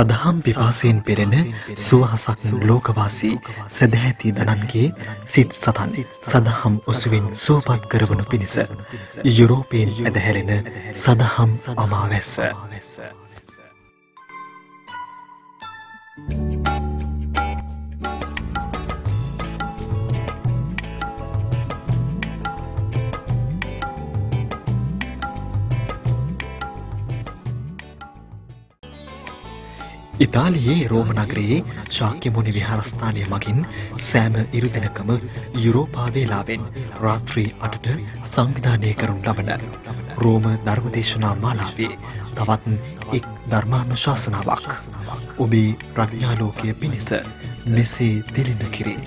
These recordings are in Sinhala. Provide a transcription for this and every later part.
සදහම් පිපාසයෙන් පෙරෙන සුවහසක් ලෝකවාසී සැදැහැති දනන්ගේ සිත් සතන් සදහම් ඔසුවෙන් සුවපත් කරවනු පිණිස යුරෝපයෙන් ඇදහැරෙන සදහම් අමාවැස්ස. Thank you. ඉතාලියේ රෝම නගරයේ ශාක්‍යමුනි විහාරස්ථානය මගින් සෑම ඉරිදිනකම යුරෝපාවේලාවෙන් රාත්‍රී අටට සංවිධානය කරනු ලබන රෝම ධර්මදේශනා මාලාවේ තවත් එක් ධර්මානුශාසනාවක් ඔබේ ප්‍රඥාලෝකය පිණිස මෙසේ දෙලිඳ කිරේ.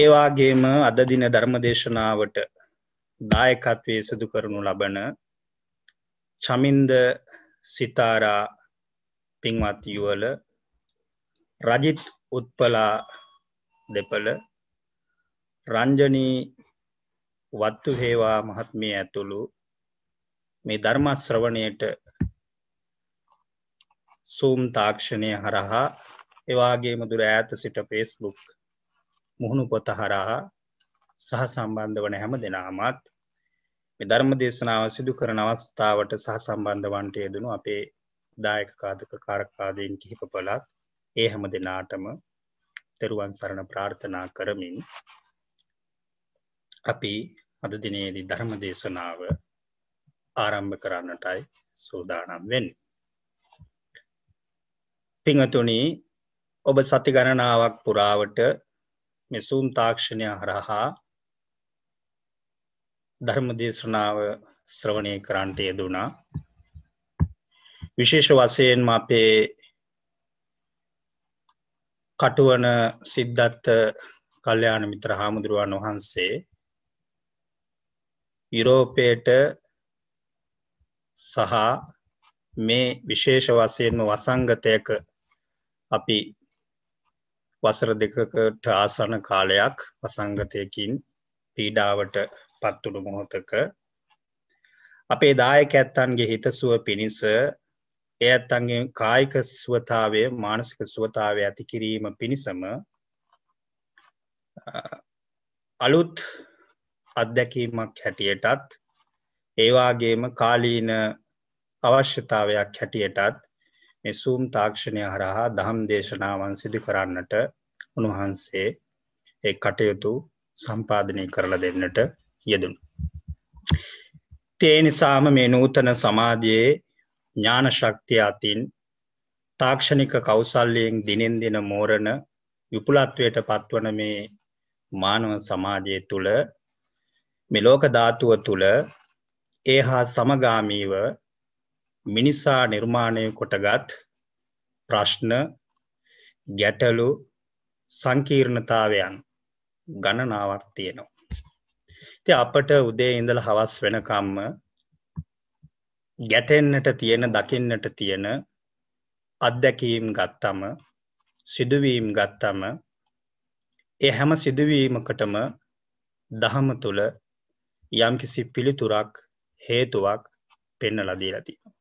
ඒවාගේම අද දින ධර්ම දේශනාවට දායකත්වය සිදු කරනු ලබන චමින්ද සිතාරා පින්වත් යුවල රජිත් උත්පලා දෙපළ රංජනී වත්තු හේවා මහත්මිය ඇතුළු මේ ධර්මශ්‍රවණයට සූම් තාක්ෂණය හරහා එවාගේම දුර ඈත සිට පේස්බුක් මුහුණු පොත හරහා සහ සම්බන්ධ වන හැම දෙනාමත් ධර්ම දේශනාව සිදු කරන අවස්ථාවට සහ සම්බන්ධවන්ට යෙදනු අපේ දායකකාදක කාරකාදයෙන් කිහිප පලත් ඒ හැම දෙනාටම තෙරුවන් සරණ ප්‍රාර්ථනා කරමින් අපි අද දිනේදී ධර්ම දේශනාව ආරම්භ කරන්නටයි සූදානම් වෙන්. පිංහතුනී ඔබ සති ගණනාවක් පුරාවට මෙසූම් තාක්ෂණය හරහා ධර්මදේශනාව ශ්‍රවණය කරන්ට යෙදුණා විශේෂ වසයෙන්ම අපේ කටුවන සිද්ධත්ත කල්්‍යයාන මිත්‍ර හාමුදුරුවන් වහන්සේ යුරෝපයට සහ මේ විශේෂ වසයෙන්ම වසංගතයක අපි වසර දෙකකට ආසන කාලයක් වසංගතයකින් පීඩාවට පත්තුළු මොහොතක අපේ දායක ඇත්තන්ගේ හිතසුව පිණිස එ ඇත්තන්ගේ කායික ස්වතාවය මානසික ස්වතාවය ඇති කිරීම පිණිසම අලුත් අත්දැකීමක් හැටියටත් ඒවාගේම කාලීන අවශ්‍යතාවයක් හැටියටත් නිසූම් තාක්ෂණය හරහා දහම් දේශනාවන් සිදු කරන්නට උණවහන්සේ ඒ කටයුතු සම්පාධනය කරල දෙන්නට යෙදුන්. තේ නිසාම මේ නූතන සමාජයේ ඥාන ශක්තිය අතින් තාක්ෂණික කෞසල්ලයෙන් දිනෙන් දෙන මෝරණ යුපුලත්වයට පත්වන මේ මානව සමාජය තුළ මෙලෝක ධාතුව තුළ ඒ හා සමගාමීව මිනිසා නිර්මාණය කොටගත් ප්‍රශ්න ගැටලු සංකීර්ණතාවයන් ගණනාවක් තියෙනවා. ති අපට උදේ ඉඳල හවස් වෙනකම්ම ගැටෙන්නට තියෙන දකින්නට තියෙන අත්දැකීම් ගත්තම සිදුවීම් ගත්තම ඒ හැම සිදුවීමකටම දහම තුළ යම්කිසි පිළිතුරක් හේතුවක් පෙන්න ලදී ලතිවා.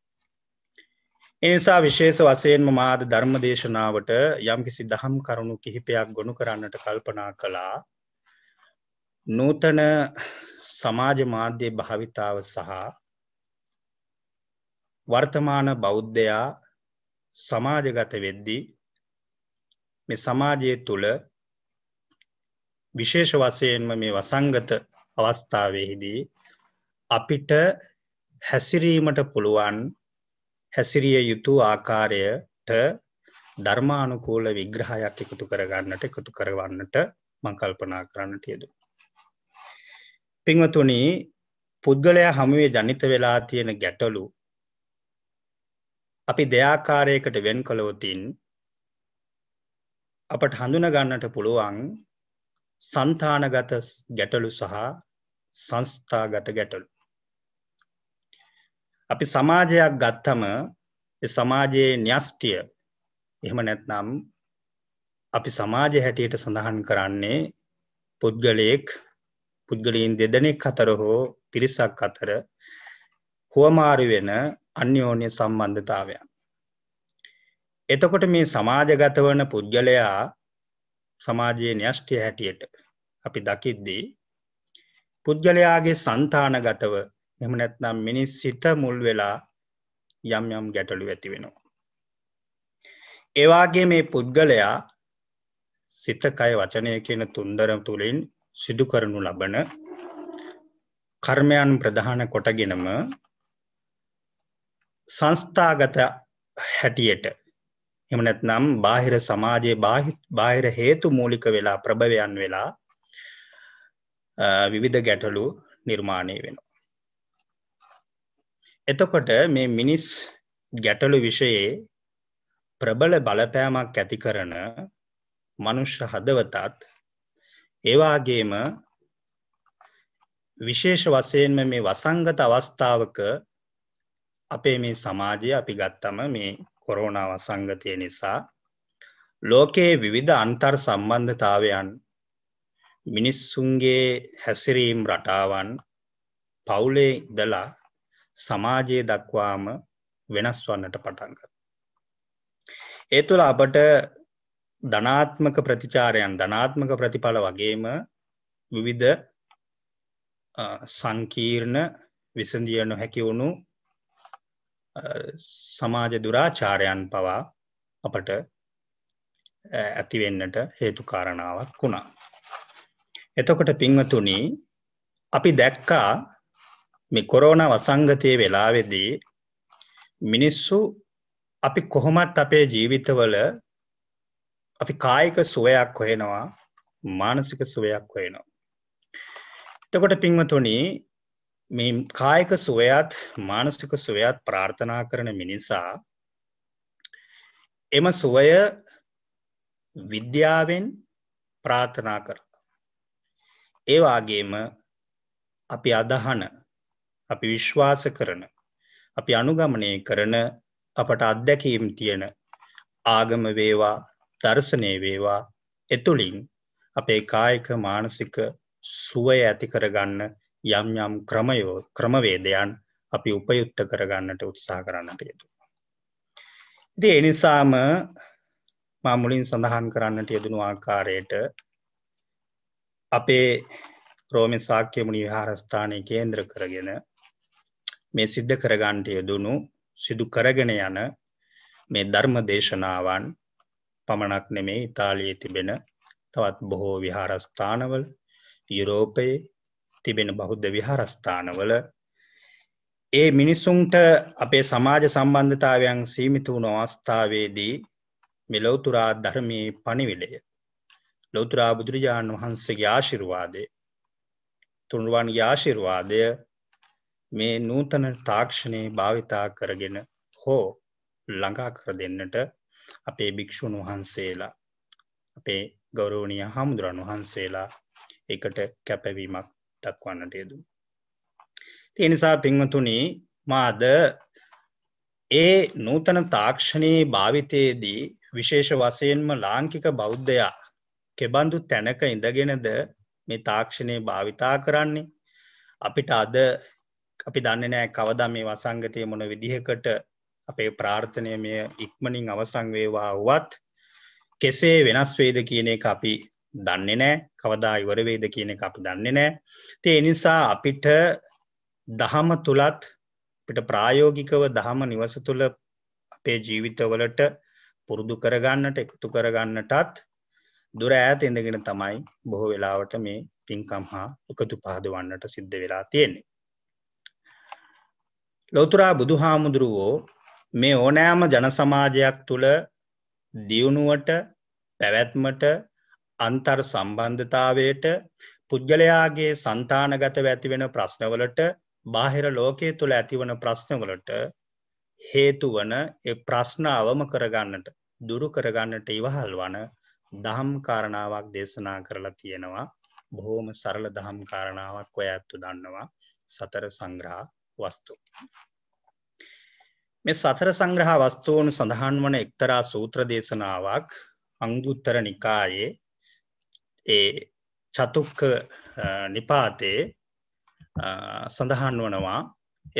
එනිසා විශේෂ වසයෙන්ම මාද ධර්ම දේශනාවට යම් කිසි දහම් කරුණු කිහිපයක් ගොුණු කරන්නට කල්පනා කළා නූතන සමාජ මාධ්‍ය භාවිතාව සහ වර්තමාන බෞද්ධයා සමාජගත වෙද්දී මේ සමාජය තුළ විශේෂ වසයෙන්ම මේ වසංගත අවස්ථාවයහිදී අපිට හැසිරීමට පුළුවන් හැසිරිය යුතු ආකාරයට ධර්මානුකූල විග්‍රහයක් එකතු කරගන්නට එකතු කරවන්නට මංකල්පනා කරන්නට යෙදු. පින්වතුනි පුද්ගලයා හමුවේ ජනිත වෙලා තියෙන ගැටලු අපි දෙයාකාරයකට වෙන් කළවතින් අපට හඳුන ගන්නට පුළුවන් සන්තානගත ගැටලු සහ සංස්ථාගත ගැටලු අපි සමාජයක් ගත්තම සමාජයේ න්‍යෂ්ටිය එහෙම නැත්නම් අපි සමාජ හැටියට සඳහන් කරන්නේ පුද්ගලයෙක් පුද්ගලීන් දෙදෙනෙක් අතර හෝ පිරිසක් අතර හුවමාරු වෙන අන්‍යෝන්‍ය සම්බන්ධතාවයන්. එතකොට මේ සමාජගත වන පුද්ගලයා සමාජයේ න්‍යෂ්ටිය හැටියට අපි දකිද්දී පුද්ගලයාගේ సంతానගතව එම නැත්නම් මිනිස් සිත මුල් වෙලා යම් යම් ගැටලු ඇති වෙනවා. ඒවාගේ මේ පුද්ගලයා සිතකය වචනය කියන තුන්දරම් තුළින් සිදු කරනු ලබන කර්මයන් ප්‍රධාන කොටගෙනම සංස්ථාගත හැටියට එමනැත් නම් බාහිර සමාජයේ බාහිර හේතු මූලික වෙලා ප්‍රභවයන් වෙලා විවිධ ගැටලු නිර්මාණය වෙන. එතකොට මේ මිනිස් ගැටලු විෂයේ ප්‍රබල බලපෑමක් ඇති කරන මනුෂ්‍ය හදවතත් ඒවාගේම විශේෂ වසයෙන්ම මේ වසංගත අවස්ථාවක අපේ මේ සමාජය අපි ගත්තම මේ කොරෝණ වසංගතය නිසා ලෝකයේ විවිධ අන්තර් සම්බන්ධතාවයන් මිනිස්සුන්ගේ හැසිරීම් රටාවන් පවුලේ දලා සමාජයේ දක්වාම වෙනස් වන්නට පටන්ග. ඒ තුළ අපට ධනාත්මක ප්‍රතිචාරයන් ධනාත්මක ප්‍රතිඵල වගේම විවිධ සංකීර්ණ විසඳිය නොහැකි වුණු සමාජ දුරාචාරයන් පවා අපට ඇතිවෙන්නට හේතුකාරණාවක් වුණා. එතකොට පින්වතුනි අපි දැක්කා මේ කොරෝන වසංගතය වෙලාවෙදී මිනිස්සු අපි කොහොමත් අපේ ජීවිතවල අපි කායික සුවයක් හොයෙනවා මානසික සුවයක් හොයෙනවා. එතකොට පින්වතුනි මේ කායික සුවයත් මානසික සුවයත් ප්‍රාර්ථනා කරන මිනිසා එම සුවය විද්‍යාවෙන් ප්‍රාර්ථනා කර. ඒවාගේම අපි අදහන අපි විශ්වාස කරන අපි අනුගමනය කරන අපට අත්දැකීම් තියෙන ආගම වේවා දර්ශනය වේවා එතුළින් අපේ කායික මානසික සුවය ඇති කරගන්න යම් යම් ක්‍රමයෝ ක්‍රමවේදයන් අපි උපයුත්ත කරගන්නට උත්සා කරන්නට යුතු. ඉති එනිසාම මාමුලින් සඳහන් කරන්නට යෙදනු ආකාරයට අපේ රෝමි සාක්‍ය මුණි විහාරස්ථානය කේන්ද්‍ර කරගෙන මේ සිද්ධ කරගන්ට යෙදුණු සිදු කරගෙන යන මේ ධර්ම දේශනාවන් පමණක් නෙමේ ඉතාලියේ තිබෙන තවත් බොහෝ විහාරස්ථානවල යුරෝපයේ තිබෙන බෞද්ධ විහාරස්ථානවල ඒ මිනිස්සුන්ට අපේ සමාජ සම්බන්ධතාවයන් සීමිත වුණ අවස්ථාවේදී මෙලොවතුරා ධර්මී පණිවිඩය ලොවතුරා බුදුරජාණන් වහන්සේගේ ආශිර්වාදය තුන්රුවන්ගේ ආශිර්වාදය මේ නූතන තාක්ෂණයේ භාවිතා කරගෙන හෝ ළඟා කර දෙන්නට අපේ භික්‍ෂූන් වහන්සේලා අපේ ගෞරෝණය හාමුදුරන් වහන්සේලා එකට කැපැවීමක් දක්වන්නට යදු. තිනිසා පිංවතුනි මාද ඒ නූතන තාක්ෂණයේ භාවිතයේදී විශේෂ වසයෙන්ම ලාංකික බෞද්ධයා කෙබඳු තැනක ඉඳගෙනද මේ තාක්ෂණය භාවිතා කරන්නේ අපිට අද අපි දන්න නෑ කවදා මේ වසංගතය මොන විදිහකට අපේ ප්‍රාර්ථනය මෙය ඉක්මනින් අවසංවේවා වුවත් කෙසේ වෙනස් වේද කියන එක අපි දන්නේ නෑ කවදා ඉවරවේද කියන එක අපි දන්නේ නෑ තිය එනිසා අපිට දහම තුළත් පිට ප්‍රායෝගිකව දහම නිවස තුළ අපේ ජීවිතවලට පුරුදු කරගන්නට එකතු කරගන්නටත් දුර ඈත ඉඳගෙන තමයි බොහෝ වෙලාවට මේ පින්කම් හා එකතු පහදවන්නට සිද්ධ වෙලා තියෙන්නේ ලොවතුරා බුදු හාමුදුරුවෝ මේ ඕනෑම ජනසමාජයක් තුළ දියුණුවට පැවැත්මට අන්තර් සම්බන්ධතාවයට පුද්ගලයාගේ සන්තානගතව ඇතිවෙන ප්‍රශ්නවලට බාහිර ලෝකයේ තුළ ඇතිවන ප්‍රශ්නවලට හේතුවන එ ප්‍රශ්න අවම කරගන්නට දුරු කරගන්නට ඉවහල් වන දහම් කාරණාවක් දේශනා කරලා තියෙනවා බොහෝම සරල දහම් කාරණාවක් ඔය ඇත්තු දන්නවා සතර සංග්‍රහ වස්තු. මේ සතර සංග්‍රහ වස්තුූන් සඳහන් වන එක්තරා සූත්‍ර දේශනාවක් අංගුත්තර නිකායේ ඒ චතුක්ක නිපාතයේ සඳහන් වනවා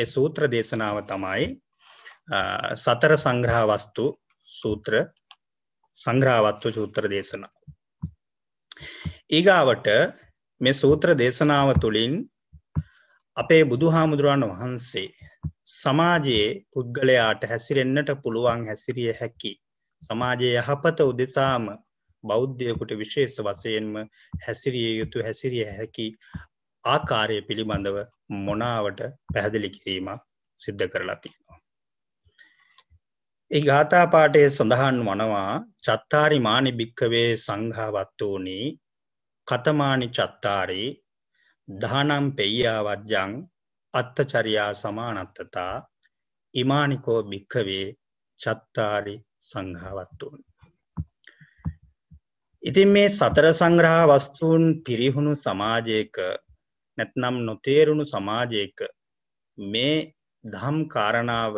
ඒ සූත්‍ර දේශනාව තමයි සතර සංග්‍රහ වස්තු සූත්‍ර සංග්‍රහවත්ව සූත්‍ර දේශනාව. ඊගාවට මේ සූත්‍ර දේශනාව තුළින් අපේ බුදුහාමුදුරුවන් වහන්සේ සමාජයේ පුද්ගලයාට හැසිරෙන්න්නට පුළුවන් හැසිරිය හැකි සමාජයේ යහපත උදෙතාම බෞද්ධයකුට විශේෂ වසයෙන්ම හැසිරිය යුතු හැසිරිය හැකි ආකාරය පිළිබඳව මොනාවට පැහැදිලි කිරීමක් සිද්ධ කරලතිවා. ඒ ගාථපාටය සඳහන් වනවා චත්තාරි මානි භික්කවේ සංහාවත්වූනි කතමානි චත්තාරී දානම් පෙයියාවත්ජං අත්තචරියා සමානත්තතා ඉමානිකෝ භික්කවේ චත්තාරි සංහාවත්තුන්. ඉතින් මේ සතර සංග්‍රහ වස්තුූන් පිරිහුණු සමාජයක නැත්නම් නොතේරුණු සමාජයක මේ දහම් කාරණාව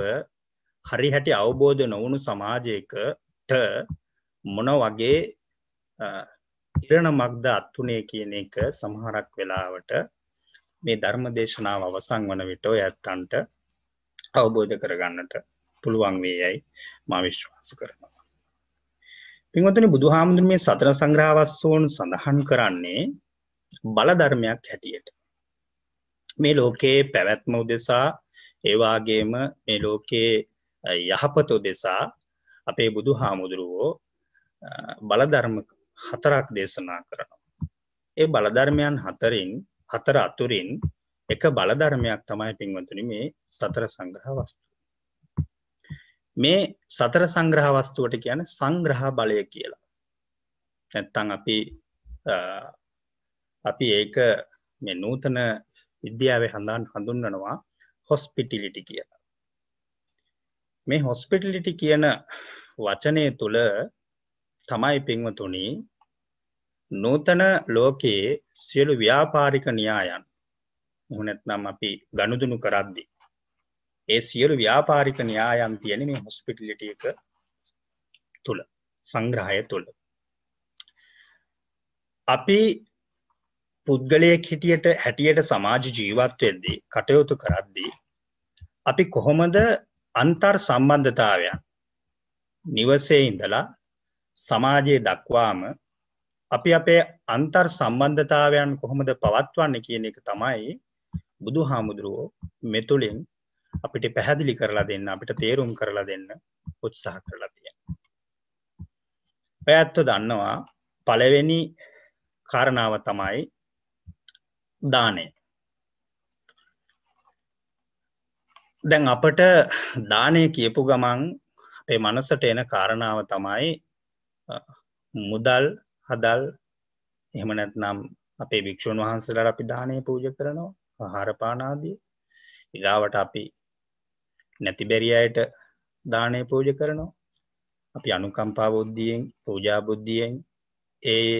හරිහැටි අවබෝධ නොවුණු සමාජයකට මොන වගේ ඉරණ මක්ද අත්තුනේ කියන එක සමහරක් වෙලාවට මේ ධර්ම දේශනාව අවසන් වන විට ඔය ඇත්තන්ට අවබෝධ කරගන්නට පුළුවන් වේ යයි මා විශ්වාස කරනවා. පින්වතුනි බුදුහාමුදුර මේ සතර සංග්‍රහවස්සෝන් සඳහන් කරන්නේ බල ධර්මයක් හැටියට. මේ ලෝකයේ පැවැත්ම උදෙසා ඒ වාගේම මේ ලෝකයේ යහපත උදෙසා අපේ බුදුහාමුදුරුවෝ බල ධර්ම හතරක් දේශනා කරනවා. ඒ බලධර්මයන් හතරින් හතර අතුරින් එක බලධර්මයක් තමයි පින්වතුනි මේ සතර සංග්‍රහ වස්තුව. මේ සතර සංග්‍රහ වස්තුවට කියන්නේ සංග්‍රහ බලය කියලා. නැත්තම් අපි අපි ඒක මේ නූතන විද්‍යාවේ හඳන් හඳුන්වනවා හොස්පිටිලිටි කියලා. මේ හොස්පිටිලිටි කියන වචනය තුළ තමයි පින්වතුනි නූතන ලෝකයේ සියලු ව්‍යාපාරික න්‍යායන් හොනැත්නම් අපි ගණුදුනු කරද්දි. ඒ සියලු ව්‍යාපාරික න්‍යායන් තියෙන මේ හොස්පිටිලිට එක තුළ සංග්‍රහය තුළ. අපි පුද්ගලයෙක් හිටියට හැටියට සමාජ ජීවත්වයද්දී කටයුතු කරද්දී. අපි කොහොමද අන්තර් සම්බන්ධතාවයන් නිවසේ ඉඳලා සමාජයේ දක්වාම අපි අපේ අන්තර් සම්බන්ධතාවයන් කොහොමද පවත්වන්න කියන එක තමයි බුදු හාමුදුරුවෝ මෙතුළින් අපිට පැහැදිලි කරලා දෙන්න අපිට තේරුම් කරලා දෙන්න උත්සාහ කරලා තිය. පැත්ව දන්නවා පළවෙනි කාරණාව තමයි දානය දැන් අපට දානය කියපු ගමන් අපේ මනසට එන කාරණාව තමයි මුදල් හදල් එහෙම නැත්නම් අපේ භික්‍ෂූන් වහන්සේලාට අපි දානය පූජ කරනවා ආහාරපානාදී ඉගාවට අපි නැති බැරියට දානය පූජ කරනවා අපි අනුකම්පා බුද්ධියෙන් පූජා බුද්ධියෙන් ඒ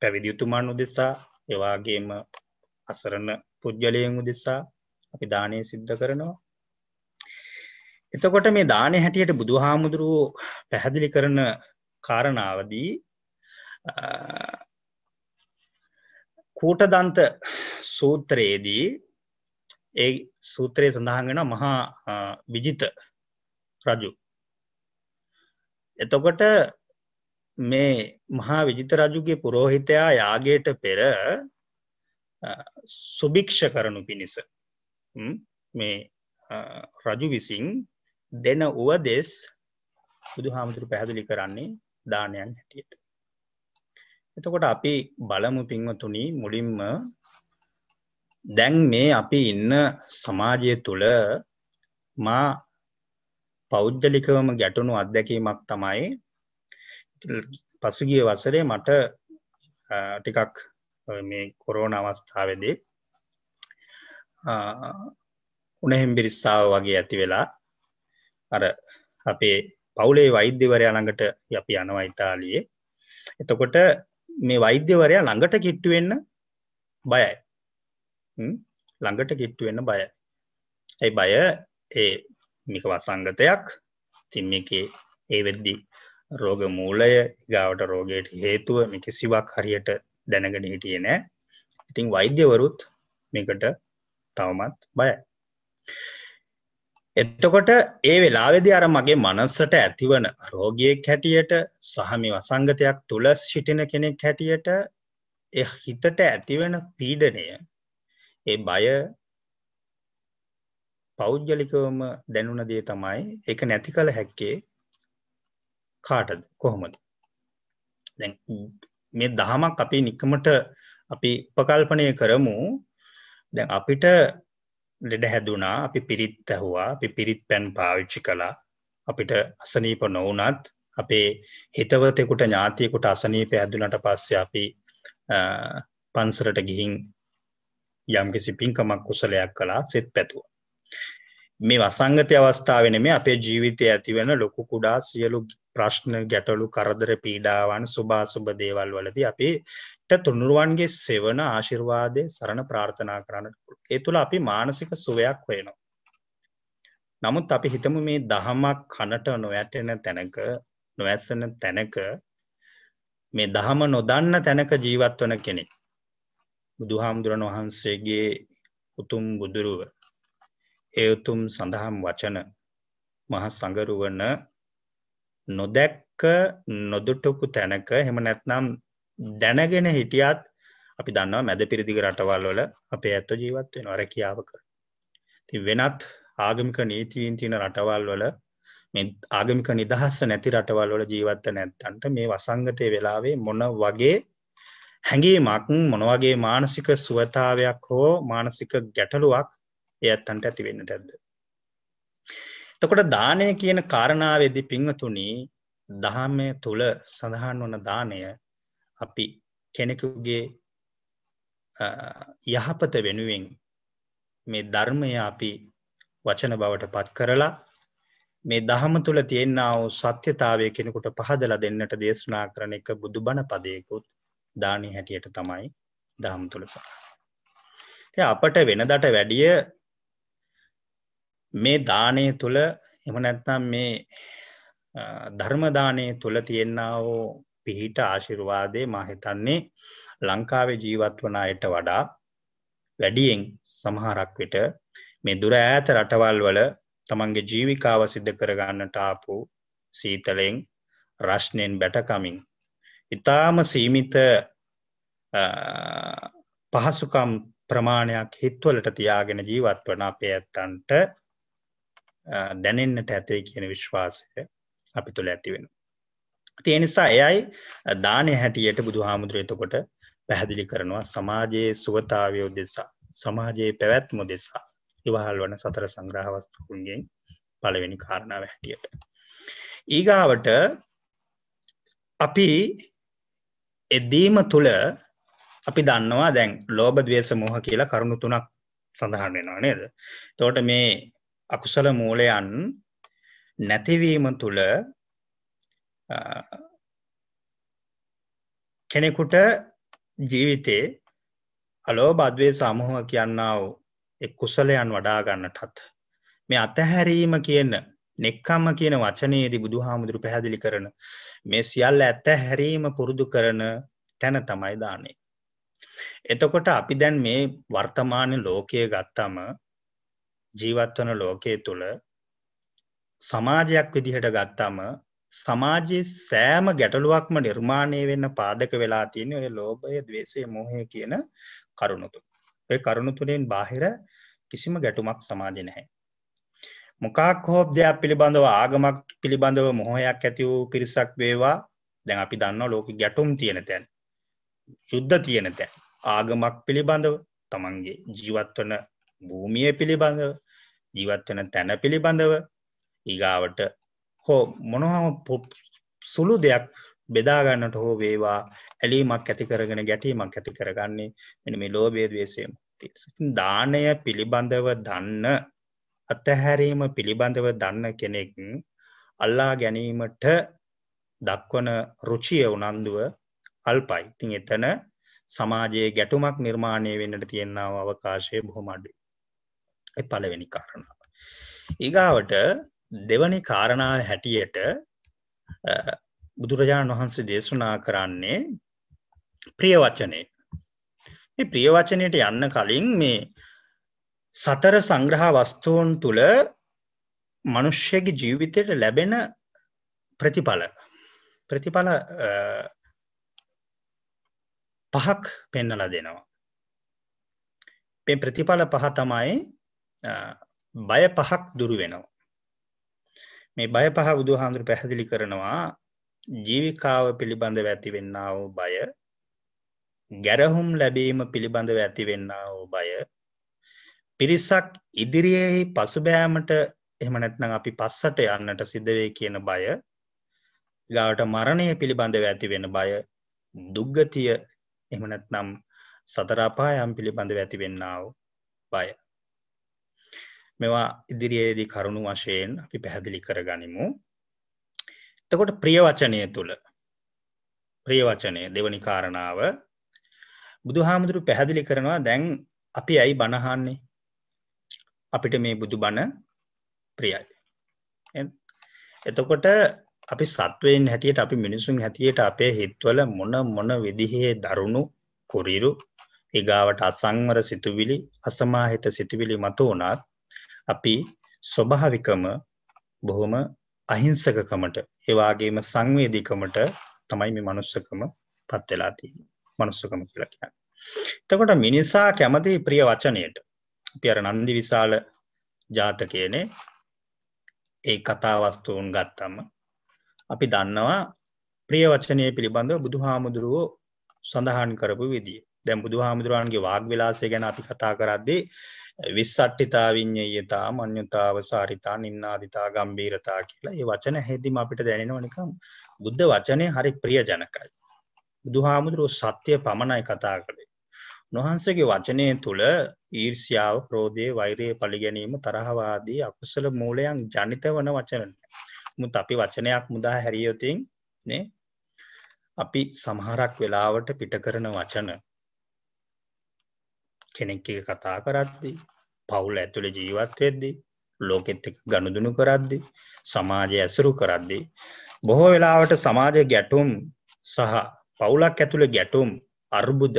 පැවිදි උතුමන් උදෙසා එවාගේම අසරණ පුද්ගලයෙන් උදෙසා අපි දානය සිද්ධ කරනවා එතකොට මේ දානය හැටියට බුදු හාමුදුරුවෝ පැහැදිලි කරන කාරණාවදී කූටදන්ත සූත්‍රයේදී ඒ සූත්‍රය සඳහන් වෙන මහා විජිත රජු එතකොට මේ මහා විජිත රජුගේ පුරෝහිතයා යාගයට පෙර සුභික්ෂ කරනු පිණිස මේ රජු විසින් දෙන උවදෙස් බුදු හාමුදුරු පැහැදිලි කරන්නේ දානයන් හැටියට එතකොට අපි බලමු පින්වතුනි මුලින්ම දැන් මේ අපි ඉන්න සමාජය තුළ මා පෞද්ගලිකවම ගැටුණු අත්දැකීමක් තමයි පසුගිය වසරේ මට ටිකක් මේ කොරෝණ අවස්ථාවදී උනහෙම් බිරිස්සාාව වගේ ඇති වෙලා අර අපේ පවුලේ වෛද්‍යවරයා ළඟට අපි යනවා ඉතාලියේ එතකොට මේ වෛද්‍යවරයා ළඟට කිට්ටුවෙන්න බයයි ළඟට කිට්ටුවෙන්න බය ඇයි බය ඒ මික වසංගතයක් තින් එක ඒ වෙද්දි රෝග මූලය ගාවට රෝගයට හේතුව මේ කිසිවක් හරියට දැනගෙන හිටිය නෑ ඉතිං වෛද්‍යවරුත් මේකට තවමත් බයයි එතකොට ඒ වෙලාවෙදි අර මගේ මනස්සට ඇතිවන රෝගියෙක් හැටියට සහමි වසංගතයක් තුළ සිටින කෙනෙක් හැටියට හිතට ඇතිවෙන පීඩනය ඒ බය පෞද්ගලිකවම දැනුන දේ තමයි එක නැති කළ හැක්කේ කාටද කොහොමද මේ දහමක් අපි නිකමට අපි උපකල්පනය කරමු දැන් අපිට ලෙඩ හැදුනා අපි පිරිත් ඇහුවා අපි පිරිත් පැන් පාවිච්චි කළා අපිට අසනීප නොවනත් අපේ හිතවතෙකුට ඥාතියකුට අසනීප ඇදුනට පස්සේ අපි පන්සරට ගිහින් යම්කිසි පින්කමක් කුසලයක් කලා සෙත් පැතුව. මේ වසංගතය අවස්ථාවන මේ අපේ ජීවිතය ඇතිවෙන ලොකු කුඩා සියලු ප්‍රශ්න ගැටලු කරදර පීඩාවන් සුභාසුභ දේවල් වලද අපේ තුනුරුවන්ගේ සෙවන ආශිර්වාදය සරණ ප්‍රාර්ථනා කරන්නට ඒ තුළ අපි මානසික සුවයක් වෙනවා. නමුත් අපි හිතමු මේ දහමක් කනට නොවැටෙන තැනක නොවැස්සන තැනක මේ දහම නොදන්න තැනක ජීවත් වන කෙනෙක්. බුදුහාමුදුරන් වහන්සේගේ උතුම් බුදුරුව ඒ උතුම් සඳහම් වචන මහ සඟරුවන නොදැක්ක නොදුටපු තැනක හෙම නැත්නම් දැනගෙන හිටියත් අපි දන්නවා මැද පිරිදිග රටවල් වල අපේ ඇත්ත ජීවත් වෙන අර කියාවක ති වෙනත් ආගමික නීතිීන් තියෙන රටවල් වල මේ ආගමික නිදහස්ස නැති රටවල් වල ජීවත්ත නැත්තන්ට මේ වසංගතය වෙලාවේ මොන වගේ හැඟීමක් මොනවගේ මානසික සුවතාවයක් හෝ මානසික ගැටලුවක් එයත්තන්ට ඇතිවෙන්නට ඇද්ද. තකොට දානය කියන කාරණාවේදි පිංහතුනී දහමය තුළ සඳහන් වන දානය අපි කෙනෙකුගේ යහපත වෙනුවෙන් මේ ධර්මය අපි වචන බවට පත් කරලා මේ දහම තුළ තියෙන්න්නාව සත්‍යතාවය කෙනෙකුට පහදල දෙන්නට දේශනා කරන එක බුදු බණ පදයකුත් දානය හැටියට තමයි දහම් තුළස. අපට වෙනදට වැඩිය මේ දානය තුළ එම නැත්නම් මේ ධර්මදානය තුළ තියෙන්න්නාවෝ පිහිට ආශිර්වාදය මා හිතන්නේ ලංකාවේ ජීවත් වන අයට වඩා වැඩියෙන් සමහරක් විට මේ දුර ඈත රටවල් වල තමන්ගේ ජීවිකාව සිද්ධ කරගන්නට ආපු සීතලෙන් රශ්නයෙන් බැටකමින් ඉතාම සීමිත පහසුකම් ප්‍රමාණයක් හිත්වලට තියාගෙන ජීවත් වන අපේ ඇත්තන්ට දැනෙන්නට ඇතේ කියන විශ්වාසය අපි තුළ ඇතිවෙනවා තිය නිසා එයයි දානය හැටියට බුදු හාමුදුරයතකොට පැහැදිලි කරනවා සමාජයේ සුවතාවයෝ දෙසා සමාජයේ පැවැත්ම දෙසා ඉවහල් වන සතර සංග්‍රහවස්තුකුන්ගෙන් පළවෙනි කාරණාව හැටියට. ඊගාවට අපි එදීම තුළ අපි දන්නවා දැන් ලෝබ දවේශ මෝහ කියලා කරුණු තුනක් සඳහන් වෙනවා නේද. තෝට මේ අකුසල මූලයන් නැතිවීම තුළ කෙනෙකුට ජීවිතේ අලෝ බද්වේ සමූහ කියන්නාව කුසලයන් වඩා ගන්නටත් මේ අතහැරීම කියන නෙක්කම්ම කියන වචනයේදී බුදු හාමුදුරු පැහැදිලි කරන මේ සියල්ල ඇත්ත හැරීම පුරුදු කරන තැන තමයි දානේ. එතකොට අපි දැන් මේ වර්තමාන ලෝකය ගත්තම ජීවත්වන ලෝකයේ තුළ සමාජයක් විදිහට ගත්තම සමාජයේ සෑම ගැටලුවක්ම නිර්මාණය වෙන්න පාදක වෙලා තියෙන ඔය ලෝභය දවේශය මෝහය කියන කරුණුතු. ඔය කරුණුතුරෙන් බාහිර කිසිම ගැටුමක් සමාජය නැහැ. මොකක් හෝබ්දයක් පිළිබඳව ආගමක් පිළිබඳව මොහොයක් ඇති වූ පිරිසක් වේවා දැන් අපි දන්න ලෝක ගැටුම් තියෙන තැන් යුද්ධ තියෙන තැන් ආගමක් පිළිබඳව තමන්ගේ ජීවත්වන භූමිය පිළිබඳව ජීවත්වන තැන පිළිබඳව ඊගාවට හෝ මොනහම සුළු දෙයක් බෙදාගන්නට හෝ වේවා ඇලීමක් ඇති කරගෙන ගැටීමක් ඇති කරගන්නේ මෙන මේ ලෝබේදවේසයම දානය පිළිබඳව දන්න අතහැරීම පිළිබඳව දන්න කෙනෙක් අල්ලා ගැනීමට දක්වන රුචිය උනන්දුව අල්පයි ඉතිං එතන සමාජයේ ගැටුමක් නිර්මාණය වෙන්නට තියෙන්නාව අවකාශය බොහොමඩු පලවෙනි කාරණාව. ඒගාවට දෙවනි කාරණාව හැටියට බුදුරජාණන් වහන්සේ දේශනා කරන්නේ ප්‍රිය වචනය මේ ප්‍රිය වචනයට යන්න කලින් මේ සතර සංග්‍රහ වස්තුූන් තුළ මනුෂ්‍යගේ ජීවිතයට ලැබෙන ප්‍රතිඵල ප්‍රතිඵල පහක් පෙන්නල දෙනවා. පෙන් ප්‍රතිඵල පහ තමයි බය පහක් දුරු වෙනවා. මේ බය පහ බුදු හාමුදුරු පැහැදිලි කරනවා ජීවිකාව පිළිබඳව ඇතිවෙන්න වූ බය ගැරහුම් ලැබීම පිළිබඳව ඇතිවෙන්න වූ බය පිරිසක් ඉදිරියෙහි පසුබෑමට එහෙම නැත්නම් අපි පස්සට යන්නට සිද්ධවේ කියන බය ගාවට මරණය පිළිබඳව ඇතිවෙන බය දුග්ගතිය එහමනැත්නම් සතරාපායම් පිළිබඳව ඇතිවෙන්නාව බය මෙවා ඉදිරියේදී කරුණු වශයෙන් අපි පැහැදිලි කර ගනිමු. එතකොට ප්‍රියවචනය තුළ ප්‍රියවචනය දෙවනි කාරණාව බුදු හාමුදුරු පැහැදිලි කරනවා දැන් අපි ඇයි බණහන්නේ අපිට මේ බුදු බණ ප්‍රියයි. එතකොට අපි සත්වයෙන් හැටියට අපි මිනිසුන් හැතියට අපේ හිත්වල මොන මොන විදිහේ දරුණු කුරිරු ඒගාවට අසංවර සිතුවිලි අසමාහිත සිතුවිලි මතු වනත් අපි ස්වභාවිකම බොහොම අහිංසකකමට ඒවාගේම සංවේදීකමට තමයි මේ මනුස්සකම පත් වෙලා තියෙන්නේ මනුස්සකම කියලා කියන්නේ. එතකොට මිනිසා කැමති ප්‍රිය වචනයට අපි අර නන්දි විශාල ජාතකයේනේ ඒ කතා වස්තුන් ගත්තම අපි දන්නවා ප්‍රිය වචනය පිළිබඳව බුදුහාමුදුරුවෝ සඳහන් කරපු විදිය. දැන් බුදුහාමුදුරුවන්ගේ වාග් විලාසය ගැන අපි කතා කරද්දී විස්සට්ටිතා විඤ්ඥයතා මං්‍යතාව සාරිතා නින්නාධිතා ගම්බීරතා කියලා ඒ වචන හෙදිම අපිට දැනෙනවනිකම් බුද්ධ වචනය හරි ප්‍රිය ජනකයි. බුදුහාමුදුරුව සත්‍යය පමණයි කතා කළේ. නොහන්සගේ වචනය තුළ ඊර්සියාව ප්‍රෝධය වෛරය පළිගැනීම තරහවාදී අකුසල මූලයන් ජනිත වන වචනන. මුත් අපි වචනයක් මුදා හැරියොතින් නේ අපි සමහරක් වෙලාවට පිට කරන වචන කෙනෙක් එක කතා කරද්දි පවුල් ඇතුළ ජීවත් වෙද්දී ලෝකෙත් එක ගණුදුනු කරද්දි සමාජය ඇසුරු කරද්දී බොහෝ වෙලාවට සමාජ ගැටුම් සහ පවුලක් ඇතුළ ගැටුම් අර්බුද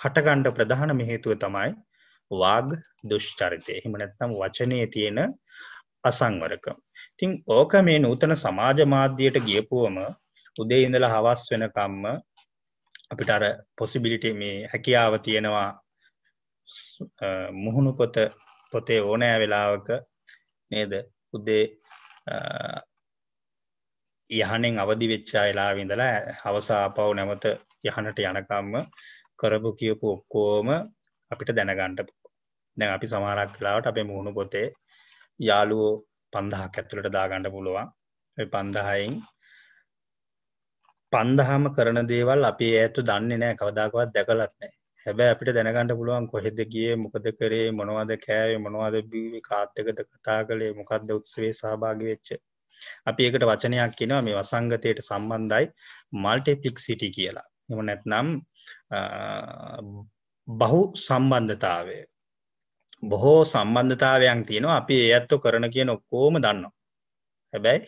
හටකණ්ඩ ප්‍රධානම හේතුව තමයි වාග් දුෂ්චරිතය එහෙම නැත්නම් වචනය තියෙන අසංවරකම්. ඉතින් ඕක මේ නූතන සමාජ මාධ්‍යයට ගියපුවම උදේ ඉඳලා හවස් වෙනකම්ම අපිට අර පොසිබිලිට මේ හැකියාව තියෙනවා මුහුණු පොත පොතේ ඕනෑ වෙලාවක නේද උද්දේ යහනෙන් අවදි වෙච්චා එලාවිඳලා හවසා පව් නැමත යහනට යනකම්ම කරපු කියපු ඔක්කෝම අපිට දැනගන්ට දැන් අපි සමාරක් කලාවට අපේ මුහුණු පොතේ යාලුවෝ පන්දහක් ඇත්තුලට දාගණඩ පුළුවන් පන්දහයින් පන්දහම කරන දේවල් අපි ඇතු දන්නේ නෑ කවදාකවත් දැකලත්නෑ හැබැ අපිට දැනගන්නට පුළුවන් කොහෙද ගිය මොකද කරේ මොනවද කෑවේ මොනවද බිවි කාත්තකද කතා කළේ මොකක්ද උත්සවේ සහභාගි වෙච්ච අපි ඒකට වචනයක් කියෙනවා මේ වසංගතයට සම්බන්ධයි මල්ටෙපික් සිටි කියලා එම නැත්නම් බහු සම්බන්ධතාවය බොහෝ සම්බන්ධතාවයක් තියෙනවා අපි ඒ ඇත්තු කරන කියන ඔක්කෝම දන්නවා හැබැයි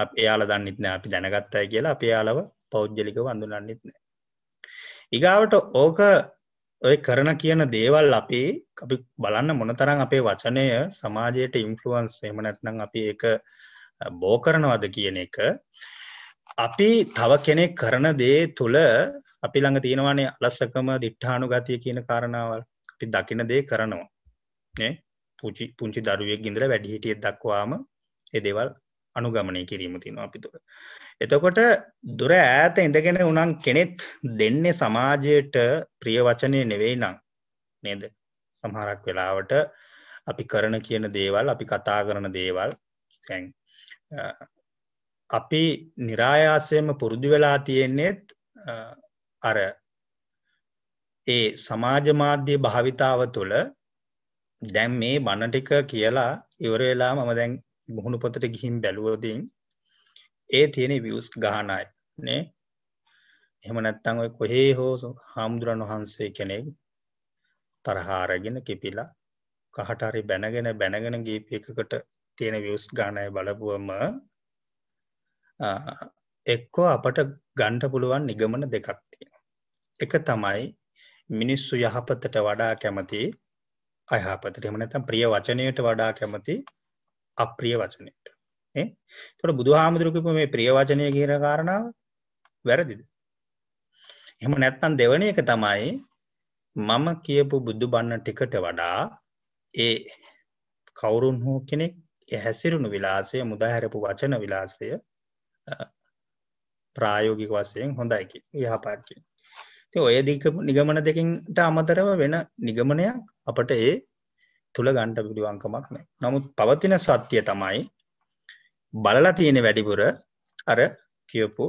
අප එයාල දන්නෙත් නෑ අපි දැනගත්තයි කියලා අප යාලව පෞද්ගලිකව අඳුනන්නෙත් නෑ. ඉගාවට ඕක ඔය කරන කියන දේවල් අපේ අපි බලන්න මොනතරං අපේ වචනය සමාජයට ඉන්ෆලුවන්ස් එම නැත්නම් අපි එක බෝ කරනවද කියන එක අපි තව කෙනෙක් කරන දේ තුළ අපි ළඟ තියෙනවානේ අලස්සකම දිට්ඨානු ගතිය කියන කාරණාවල් අපි දකින දේ කරනවා පුචි පුංචි දරුවෙක් ගින්දර වැඩිහිටියෙක් දක්වාම ඒ දේවල් අනුගමනය කිරීම තියෙනවා අපි තුළ. එතකොට දුර ඈත ඉඳගෙන උනන් කෙනෙත් දෙන්නේ සමාජයට ප්‍රිය වචනය නෙවෙයි නම් නේද සමහරක් වෙලාවට අපි කරන කියන දේවල් අපි කතා කරන දේවල් අපි නිරායාසයම පුරුදු වෙලා තියෙන්නේෙත් අර ඒ සමාජ මාධ්‍ය භාවිතාව තුළ දැම් මේ බණටික කියලා ඉවරවෙලා මම දැන් මුහුණු පොතට ගිහින් බැලුවදින් ඒ තියෙන වියස් ගානයි නේ එහම නැත්තං ඔය කොහේ හෝ හාමුදුරන් වහන්සේ කෙනෙක් තරහාරගෙන කිපිලා කහටහරි බැනගෙන බැනගෙන ගීපයකට තියෙන වියස් ගානය බලපුුවම එක්කෝ අපට ගණ්ඩ පුළුවන් නිගමන දෙකක් තියෙන එක තමයි මිනිස්සු යහපතට වඩා කැමති අයහපතට එමනතම් ප්‍රිය වචනයට වඩා කැමති අප්‍රිය වචනයට තොට බුදු හාමුදුරකපු මේ ප්‍රිය වචනය කියන කාරණාව වැරදිද එම නැත්තන් දෙවන එක තමයි මම කියපු බුද්ධ බන්න ටිකට වඩා ඒ කවුරුන් හෝ කෙනෙක් හැසිරුණු විලාසය මුදහැරපු වචන විලාසය ප්‍රායෝගික වසයෙන් හොඳයිකි යහපාත්කි ඔය දික නිගමන දෙකින්ට අමතරව වෙන නිගමනයක් අපට ඒ තුළ ගණ්ඩ පිළිවංකමක් නෑ නමුත් පවතින සත්‍යය තමයි බලලා තියෙන වැඩිපුර අර කියපු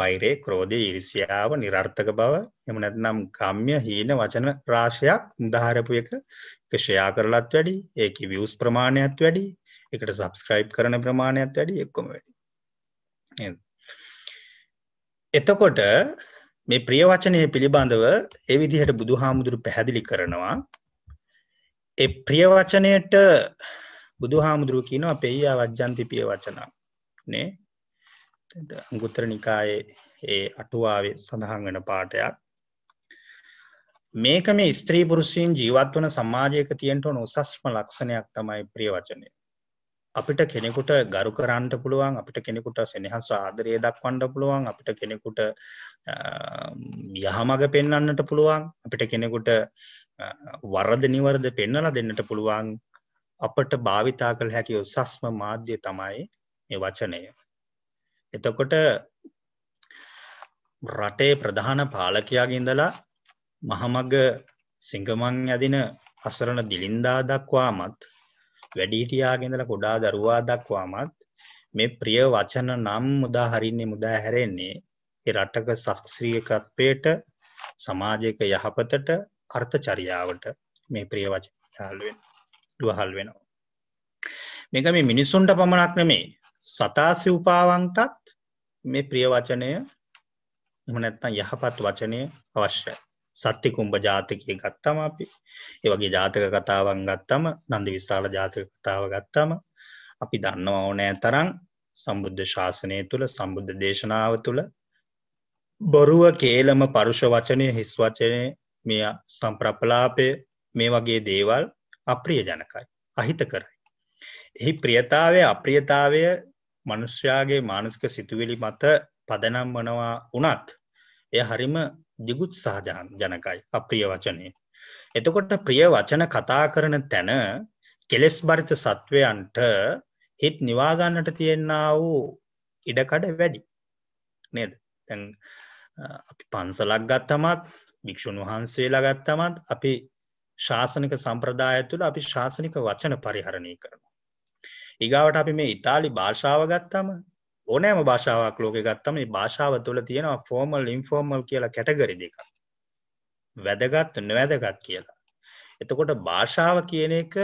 වෛරේ ක්‍රෝධය ඉරිසියාව නිරර්ථක බව එම නැත්නම් ගම්ය හීන වචන රාශයක් උදාහරපු එක ක්ෂයා කරලත් වැඩි ඒක වියස් ප්‍රමාණයක් වැඩි එකට සබස්ක්‍රයිබ් කරන ප්‍රමාණයක් වැඩි එක්කොම වැඩි එතකොට මේ ප්‍රිය වචනය පිළිබඳව ඒ විදිහට බුදු හාමුදුරු පැහැදිලි කරනවා ඒ ප්‍රිය වචනයට බුදු හාමුදුරුව කියන පෙයියා වජ්ජන්ති පිය වචනා නේ අගුත්තර නිකායේ ඒ අටුවාවේ සඳහන් වෙන පාටයක් මේක මේ ස්ත්‍රී පුරුෂයන් ජීවත් වන සමාජයක තියෙන්ට ඕන උසස්ම ලක්ෂණයක් තමයි ප්‍රිය වචනය. අපිට කෙනෙකුට ගරු කරන්නට පුළුවන් අපිට කෙනෙකුට සෙනහස් ආදරය දක්වන්නට පුළුවන් අපිට කෙනෙකුට යහමඟ පෙන්වන්නට පුළුවන් අපිට කෙනෙකුට වරද නිවරද පෙන්නල දෙන්නට පුළුවන් අපට භාවිතා කළ හැකි උසස්ම මාධ්‍ය තමයි මේ වචනය. එතකොට රටේ ප්‍රධාන පාලකයාගඉඳලා මහමග සිංගමං ඇදින අසරණ දිලින්දා දක්වාමත් වැඩීටයාගෙඳල කොඩා දරුවා දක්වාමත් මේ ප්‍රිය වචන නම් මුදා හරින්නේ මුදා හැරෙන්නේ රටක සක්ෂ්‍රියකත්වයට සමාජයක යහපතට අර්ථ චරියාවට මේ ප්‍රියවච යාලුවෙන් දුවහල් වෙනවා. මේක මේ මිනිස්සුන්ට පමණක් නෙමේ සතාසි උපාවන්ටත් මේ ප්‍රියවචනය එමනැත්තම් යහපත් වචනය අවශ්‍යයි. සත්‍ය කුම්ඹ ජාතකය ගත්තම අපි ඒ වගේ ජාතක කතාවන් ගත්තම නන්ද විශාල ජාතක කතාව ගත්තම අපි දන්නව ඕනෑ තරම් සම්බුද්ධ ශාසනය තුළ සම්බුද්ධ දේශනාව තුළ බොරුව කේලම පරුෂ වචනය හිස් වචනය මේ සම්ප්‍රප්ලාපය මේ වගේ දේවල් අප්‍රිය ජනකයි අහිත කරයි. එහි ප්‍රියතාවය අප්‍රියතාවය මනුෂ්‍යයාගේ මානසික සිතුවෙලි මත පදනම් වනවා වනත් එය හරිම දිගුත් සහජහන් ජනකයි අප්‍රිය වචනය. එතකොට ප්‍රිය වචන කතා කරන තැන කෙලෙස් බරිත සත්වයන්ට හිත් නිවාගන්නට තියෙන්න වූ ඉඩකඩ වැඩි නේද අපි පන්සලක් ගත්තමත් භික්‍ෂූන් වහන්සේලා ගත්තමත් අපි ශාසනික සම්ප්‍රදාය තුළ අපි ශාසනික වචන පරිහරණය කරනවා. ඉගාවට අපි මේ ඉතාලි භාෂාව ගත්තම ඕනෑම භාෂාවක් ලෝක ගත්තම භාෂාව තුළ තියෙනවා ෆෝර්මල් ඉන්ෆෝර්මල් කියලා කැටගරි දෙක වැදගත් නොවැදගත් කියලා. එතකොට භාෂාව කියන එක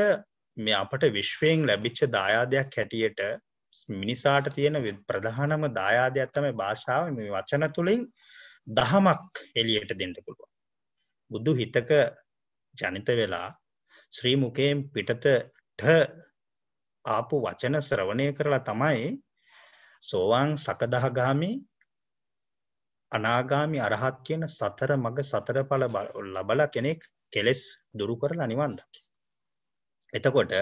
මේ අපට විශ්වයෙන් ලැබිච්ච දායාදයක් හැටියට මිනිසාට තියෙන ප්‍රධානම දායාදයක් තමයි භාෂාව මේ වචන තුළින් දහමක් එලියට දෙන්න පුළුවන් බුදු හිතක ජනිත වෙලා ශ්‍රීමුකයෙන් පිටතට ආපු වචන ශ්‍රවණය කරලා තමයි සෝවාන් සකදහගාමි අනාගාමි අරහත් කියන සතර මග සතර පල ලබල කෙනෙක් කෙලෙස් දුරු කරන අනිවන්දකි. එතකොට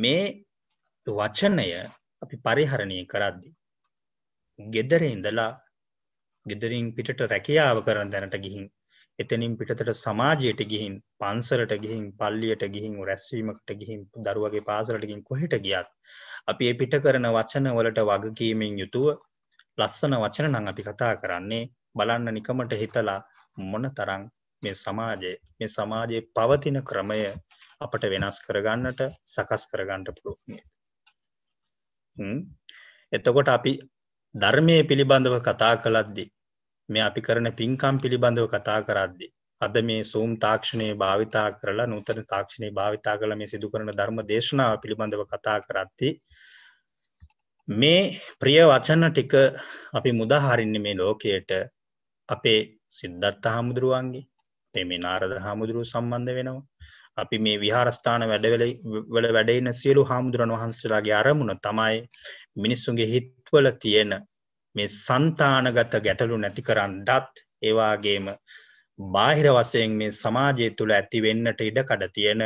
මේ වචනය අපි පරිහරණය කරද්දි. ගෙදර ඉඳලා ගෙදරින් පිටට රැකියාව කරන දැනට ගිහින් එතනින් පිටතට සමාජයට ගිහින් පන්සලට ගිහින් පල්ලියට ගිහින් රැස්වීමකට ගිහින් දරුවගේ පාසලටගින් කොහෙට ගියත් අපි පිට කරන වචන වලට වගකීමෙන් යුතුව ලස්සන වචන නං අපි කතා කරන්නේ බලන්න නිකමට හිතලා මොන තරං මේ සමාජය මේ සමාජයේ පවතින ක්‍රමය අපට වෙනස් කරගන්නට සකස් කරගන්නට පුළුවන්. එතකොට අපි ධර්මය පිළිබඳව කතා කළද්දී මේ අපි කරන පින්කම් පිළිබඳව කතා කරද්දි. අද මේ සූම් තාක්ෂණයේ භාවිතා කරලා නූතන තාක්ෂණයේ භාවිතා කරලා මේ සිදු කරන ධර්ම දේශනාව පිළිබඳව කතා කරද්දී මේ ප්‍රිය වචන ටික අපි මුදාහරින්නේ මේ ලෝකයට අපේ සිද්ධාර්ථ හාමුදුරුවන්ගේ අපේ මේ නාරද හාමුදුරුව සම්බන්ධ වෙනවා. අපි මේ විහාරස්ථාන වැඩවල වල වැඩ ඉන සියලු හාමුදුරන් වහන්සේලාගේ අරමුණ තමයි මිනිස්සුන්ගේ හිත්වල තියෙන මේ సంతානගත ගැටලු නැති කරන්නටත් ඒ වාගේම බාහිර වශයෙන් මේ සමාජය තුළ ඇති වෙන්නට ඉඩකඩ තියෙන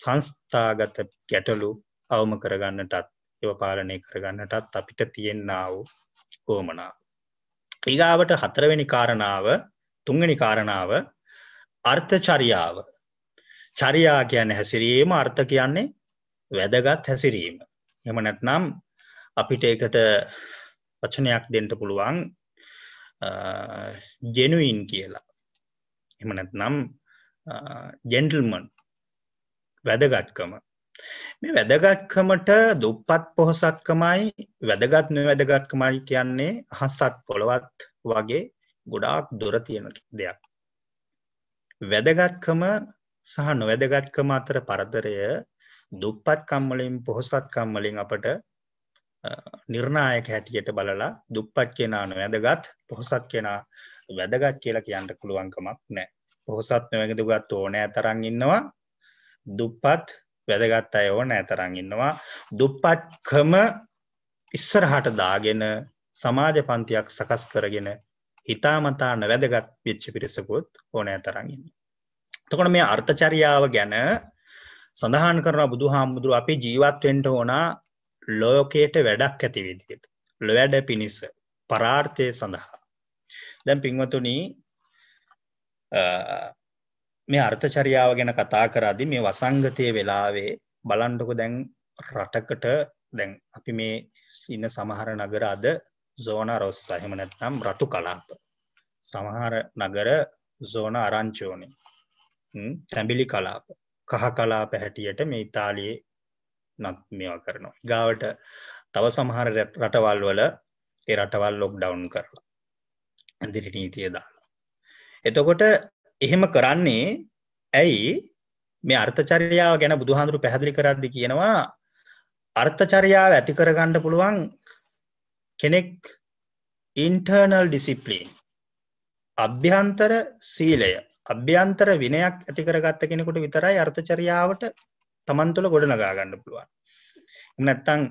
සංස්ථාගත ගැටලු අවම කරගන්නටත් ඒව පාලනය කරගන්නටත් අපිට තියෙන්නා වූ ඕමනාව. ඊගාවට හතරවෙනි කාරණාව තුන්වෙනි කාරණාව අර්ථචරියාව. චරියා කියන්නේ හැසිරීම අර්ථ කියන්නේ වැදගත් හැසිරීම. එහෙම නැත්නම් අපිට ඒකට වචනයක් දෙන්ට පුළුවන් ජෙනුයින් කියලා එමනැත් නම් ජෙන්ටල්මන් වැදගත්කම මේ වැදගත්කමට දුප්පත් පොහොසත්කමයි වැදගත් නො වැදගත්කමයි කියන්නේ හසත් පොළොවත් වගේ ගොඩාක් දුර තියෙන දෙයක් වැදගත්කම සහ නොවැදගත්කම අතර පරදරය දුප්පත්කම්මලින් පොහොසත්කම්මලින් අපට නිර්ණායක හැටියට බලලා දුප්පත් කෙනා නොවැදගත් පොහොසත් කෙනා වැදගත් කියලා කියන්න පුළුවන්කමක් නෑ පොහොසත් නොවැදගත් ඕනෑ තරන් ඉන්නවා දුප්පත් වැදගත් අය ඕන ඇතරන් ඉන්නවා දුප්පත්කම ඉස්සරහට දාගෙන සමාජ පන්තියක් සකස් කරගෙන හිතාමතාන වැදගත් වෙච්ච පිරිසකුත් ඕනෑ තරන්ගන්න. තකොට මේ අර්ථචරියාව ගැන සඳහන් කරන බුදු හාමුදුරු අපි ජීවත්වෙන්ට ඕනා ලෝකයට වැඩක් ඇති විදියට ලොවැඩ පිණිස පරාර්ථය සඳහා දැන් පින්වතුනී මේ අර්ථචරියාව ගැන කතා කරදි මේ වසංගතය වෙලාවේ බලන්ඩකු දැන් රටකට දැන් අපි මේ ඉන්න සමහර නගර අද සෝන රොස් සහෙම නැත්නම් රතු කලාප සමහර නගර සෝන අරංචෝනය තැඹිලි කලාප කහ කලාප හැටියට මේ ඉතාලියේ නත් මේවා කරනවා ගාවට තව සමහර රටවල් වල ඒ රටවල් ලොක් ඩවන්් කරලා ඇදිරි නීතිය දාලා එතකොට එහෙම කරන්නේ ඇයි මේ අර්ථචරියාව ගැන බුදුහාඳුරු පැහැදිලි කරද්දි කියනවා අර්ථචරියාව ඇති කරගණ්ඩ පුළුවන් කෙනෙක් ඉන්ටර්නල් ඩිසිප්ලීන් අභ්‍යන්තර සීලය අභ්‍යන්තර විනයක් ඇති කරගත්ත කෙනෙකුට විතරයි අර්ථචරියාවට තමන්තුළ ගොඩ නගාගන්න පුළුවන් නැත්තං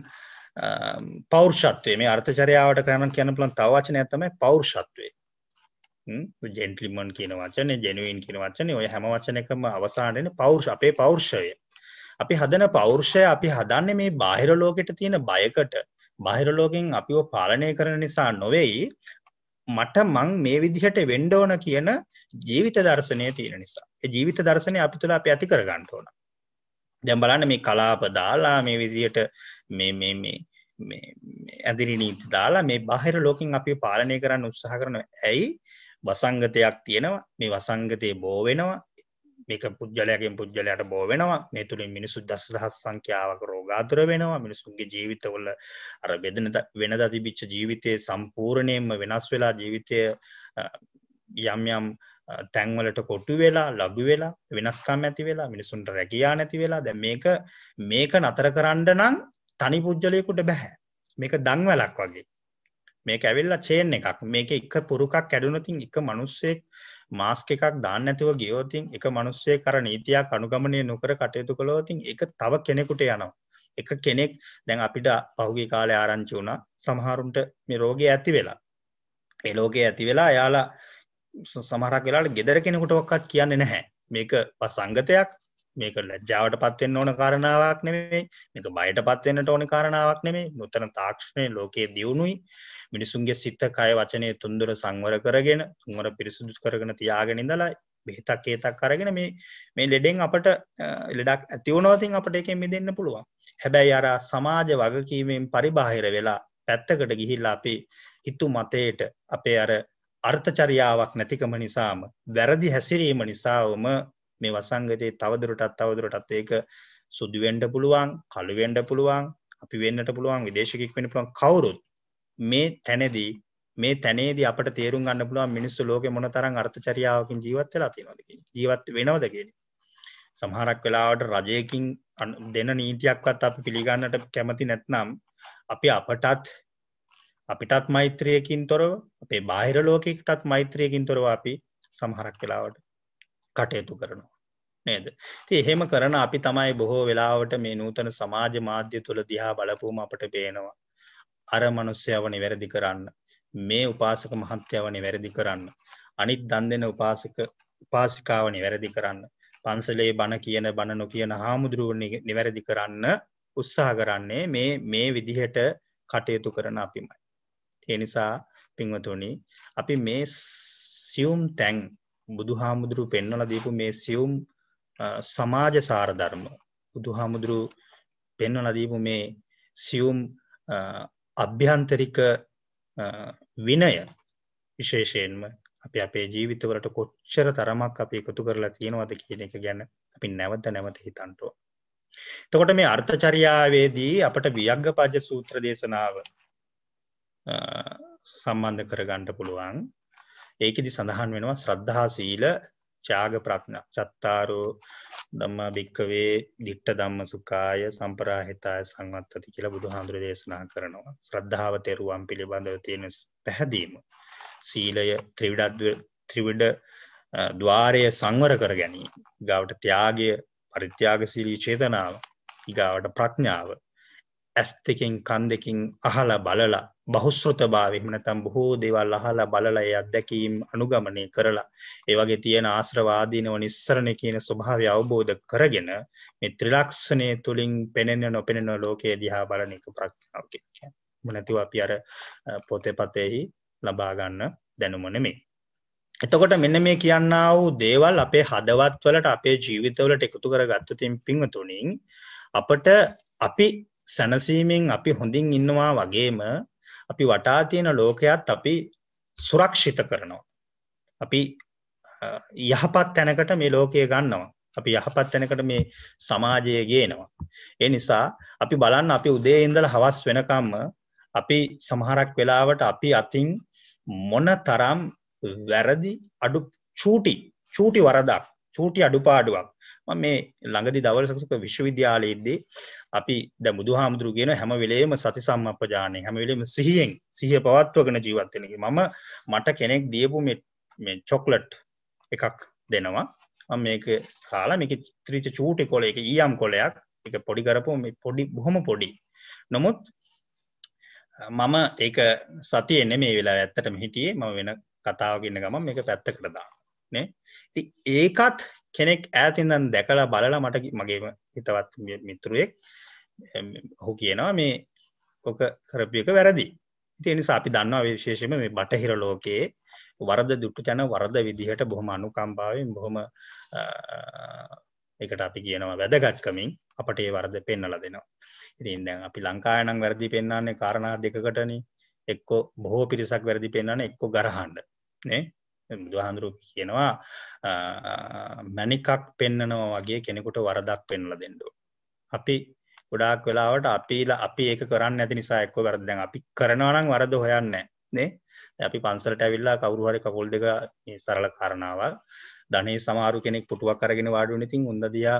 පෞර්ෂත්වය මේ අර්ථචරයාවට කරන කියන පුළන් තවචන ඇතම පෞර්ෂත්වය ජෙන්ටලිමන් කියන වචනය ජැනුවන් කියන වචනය ඔය හැම වචනකම අවසානන පෞර්ෂ අපේ පෞර්ෂය අපි හදන පෞර්ෂය අපි හදන්න මේ බාහිර ලෝකෙට තියෙන බයකට බහිර ලෝකෙන් අපිව පාලනය කරන නිසා නොවෙයි මට මං මේ විදිහට වෙන්ඩෝන කියන ජීවිත දර්ශනය තියෙන නිසා ජීවිත දර්ශනය අපි තුළ අපි ඇති කරගන්නට ඕනා දැම් බලන්න මේ කලාප දාලා මේ විදියට ඇදිරි නීති දාලා මේ බාහිර ලෝකින් අපි පාලනය කරන්න උත්සාහ කරන ඇයි වසංගතයක් තියෙනවා මේ වසංගතය බෝවෙනවා මේක පුද්ජලයගෙන් පුද්ජලයට බෝ වෙනවා මේ තුළින් මිනිසු දස් දහස් සංඛ්‍යාවක රෝගාතුර වෙනවා මිනිසුන්ගේ ජීවිතවල අර බෙදන වෙනද තිබිච්ච ජීවිතය සම්පූර්ණයෙන්ම වෙනස් වෙලා ජීවිතය යම් යම් තැන්වලට කොටු වෙලා ලගු වෙලා වෙනස්කම් ඇති වෙලා මිනිසුන්ට රැකයා නැති වෙලා දැ මේක මේක නතර කරන්න නම් තනි පුද්ජලයකුට බැහැ මේක දංවැලක් වගේ මේ ඇවිල්ල චේන එකක් මේක එක පුරුකක් කැඩුනතින් එක මනුස්සෙක් මාස්ක එකක් දාන්න ඇතිව ගියෝතින් එක මනුස්සේ කර නීතියක් අනුගමනය නොකර කටයුතු කළෝතින් එක තව කෙනෙකුට යනවා එක කෙනෙක් දැන් අපිට පහුගේ කාලය ආරංචි වුණ සමහරුන්ට මේ රෝගය ඇති වෙලා එලෝගේ ඇති වෙලා යාලා සමහරක් වෙලාට ගෙදර කෙනෙකුට ඔක්කත් කියන්න නැහැ මේක පසංගතයක් මේක ලැජ්ජාවට පත්වෙන්න ඕන කාරණාවක් නෙමේ මේක බයට පත්වෙන්නට ඕන කාරණාවක් නෙමේ මුතන තාක්ෂණය ලෝකයේ දියුණුයි මිනිසුන්ගේ සිත කය වචනය තුන්දුර සංවර කරගෙන තුන්වර පිරිසුදු කරගෙන තියාගෙන ඉඳලා බෙහිතක් ඒතක් කරගෙන මේ මේ ලෙඩෙන් අපට ලෙඩක් ඇතිවුණෝතින් අපට එක මෙ දෙන්න පුළුවන් හැබැයි අර සමාජ වගකීමෙන් පරිබාහිර වෙලා පැත්තකට ගිහිල්ලා අපේ හිතු මතයට අපේ අර අර්ථචරියාවක් නැතිකම නිසාම වැරදි හැසිරීම නිසාවම මේ වසංගතයේ තවදුරටත් තවදුරටත් ඒක සුදුවෙන්ඩ පුළුවන් කළුවෙන්ඩ පුළුවන් අපි වෙන්නට පුළුවන් විදේශකක් වෙන පුළුවන් කවුරුත් මේ තැනදී මේ තැනේදී අපට තේරුම් ගන්න පුළුවන් මිනිස්සු ලෝකෙ මොන තරම් අර්ථචරියාවකින් ජීවත් වෙලා තියෙනවද කියන ජීවත් වෙනවද කියන සමහරක් වෙලාවට රජයකින් දෙන නීතියක්වත් අපි පිළිගන්නට කැමති නැත්නම් අපි අපටත් අපිටත් මෛත්‍රියකින් තොරව අපේ බාහිර ලෝකෙකටත් මෛත්‍රියකින් තොරව අපි සමහරක් වෙලාවට කටයුතු කරනවා. නේද. ති එහෙම කරන අපි තමයි බොහෝ වෙලාවට මේ නූතන සමාජ මාධ්‍ය තුළ දිහා බලපුූම අපට පේනවා. අර මනුස්්‍යයවනි වැරදි කරන්න. මේ උපාසක මහත්‍යවනි වැරදි කරන්න. අනිත් දන් දෙෙන උපාසක උපාසිකාවනි වැරදි කරන්න. පන්සලේ බණ කියන බණනො කියන හාමුදුරුවනි නිවැරදි කරන්න උත්සාහ කරන්නේ මේ මේ විදිහට කටයුතු කරන අපිමයි. ඒ නිසා පින්වතුනි අපි මේ සියුම් තැන් බුදුහාමුදුරු පෙන්වල දීපු මේ සියුම් සමාජ සාරධර්ම බුදුහාමුදුරු පෙන්වල දීපු මේ සියුම් අභ්‍යන්තරික විනය විශේෂයෙන්ම අපි අපේ ජීවිතවලට කොච්චර තරමක් අපි එකතු කරලා තියෙනවද කියන එක ගැන අපි නැවත නැවත හිතන්ටෝ. එතකොට මේ අර්ථචරියාවේදී අපට වියග්ගපජ්ජ සූත්‍ර දේශනාව සම්බන්ධ කරගන්නට පුළුවන් ඒකෙදි සඳහන් වෙනවා ශ්‍රද්ධහා සීල චාග ප්‍රත්න චත්තාරෝ දම්ම භික්කවේ දිට්ට දම්ම සුකාය සම්පරාහිතාය සංවත්තති කියලා බුදු හාන්දුර දේශනා කරනවා ශ්‍රද්ධාව තෙරුවම් පිළිබඳව තියෙන පැහැදීම සීලය ත්‍රවිඩත් ත්‍රිවිඩ දවාරය සංවර කර ගැනීම ගවට ත්‍යයාගය පරිත්‍යාගසිලී චේතනාව ඉගාවට ප්‍රඥාව ඇස් දෙකින් කන් දෙකින් අහලා බලලා බහුස්ෘතභාව එහමනතම් බොහෝ දේවල් අහලා බලලා ඒ අත්දැකීම් අනුගමනය කරලා ඒවගේ තියෙන ආශ්‍රවාදීනව නිස්සරණ කියන ස්වභාවය අවබෝධ කරගෙන මේ ත්‍රිලක්ෂණය තුළින් පෙනෙන නොපෙනෙන ලෝකයේ දිහා බලන එක ප්‍රක්්ඥාවක මනැතිව අපි අර පොතේ පතෙහි ලබාගන්න දැනුමනමේ එතකොට මෙන්න මේ කියන්න වූ දේවල් අපේ හදවත් වලට අපේ ජීවිතවලට එකතු කර ගත්තතින් පිංහතුනින් අපට අපි සැනසීමෙන් අපි හොඳින් ඉන්නවා වගේම අපි වටා තියෙන ලෝකයත් අපි සුරක්ෂිත කරනවා. අපි යහපත් තැනකට මේ ලෝකය ගන්නවා. අපි යහපත් තැනකට මේ සමාජය ගේනවා. ඒ නිසා අපි බලන්න අපි උදේ ඉඳලා හවස් වෙනකම්ම අපි සමහරක් වෙලාවට අපි අතින් මොන තරම් වැරදි අඩු චූටි චූටි වරදක් චූටි අඩුපාඩුවක් මම මේ ළඟදි දවල්සක විශ්වවිද්‍යාලයේදී අපි දැ බුදු හාමුදුරු කියෙන හැම වෙලේම සති සම්මප්‍රජානය හැම වෙලේම සිහියෙන් සිහිය පවත්වගෙන ජීවත්වෙනකි මම මට කෙනෙක් දියපු චොක්ලට් එකක් දෙනවා මේක කාලා මේක ත්‍රීච චූටි කොල එක ඊයම් කොලයක් එක පොඩි කරපු පොඩි බොහොම පොඩි නොමුත් මම ඒක සති එන්න මේ වෙලා ඇත්තටම හිටියේ ම වෙන කතාවගන්න ගම එක පැත්තකටදා නේ ඒකත් කෙනෙක් ඇතිදන් දැකලා බලලා මට මගේම හිතවත් මිතුරුවෙක් හු කියනවා මේ කොක කරපියක වැරදි තිනිසා අපි දන්නවා විශේෂම මේ බටහිර ලෝකයේ වරද දුට්ටු ජන වරද විදිහට බොහොම අනුකම්පාවෙන් බොහොම එකට අපි කියනවා වැදගත්කමින් අපට ඒ වරද පෙන්නල දෙනවා ඉතින් දැන් අපි ලංකායනම් වැරදි පෙන්න්නන්නේ කාරණා දෙකකටන එක්කෝ බොහෝ පිරිසක් වැරදි පෙන්න්නන එක්කො ගරහන්ඩ නේ බුදුහාඳුරු කියනවා මැනිකක් පෙන්නනෝ වගේ කෙනෙකුට වරදක් පෙන්ල දෙෙන්ඩු. අපි ගොඩාක් වෙලාවට අපිලා අපි ඒක කරන්න ඇති නිසා එක්ක වැරද දැන් අපි කරනවනම් වරද හොයන්න නේ අපි පන්සලට ඇවිල්ලා කවුරු හරි කකුල් දෙක සරල කාරණාවක් ධනේ සමාරු කෙනෙක් පුටුවක් කරගෙන වාඩුවන ඉතින් උන්ද දියා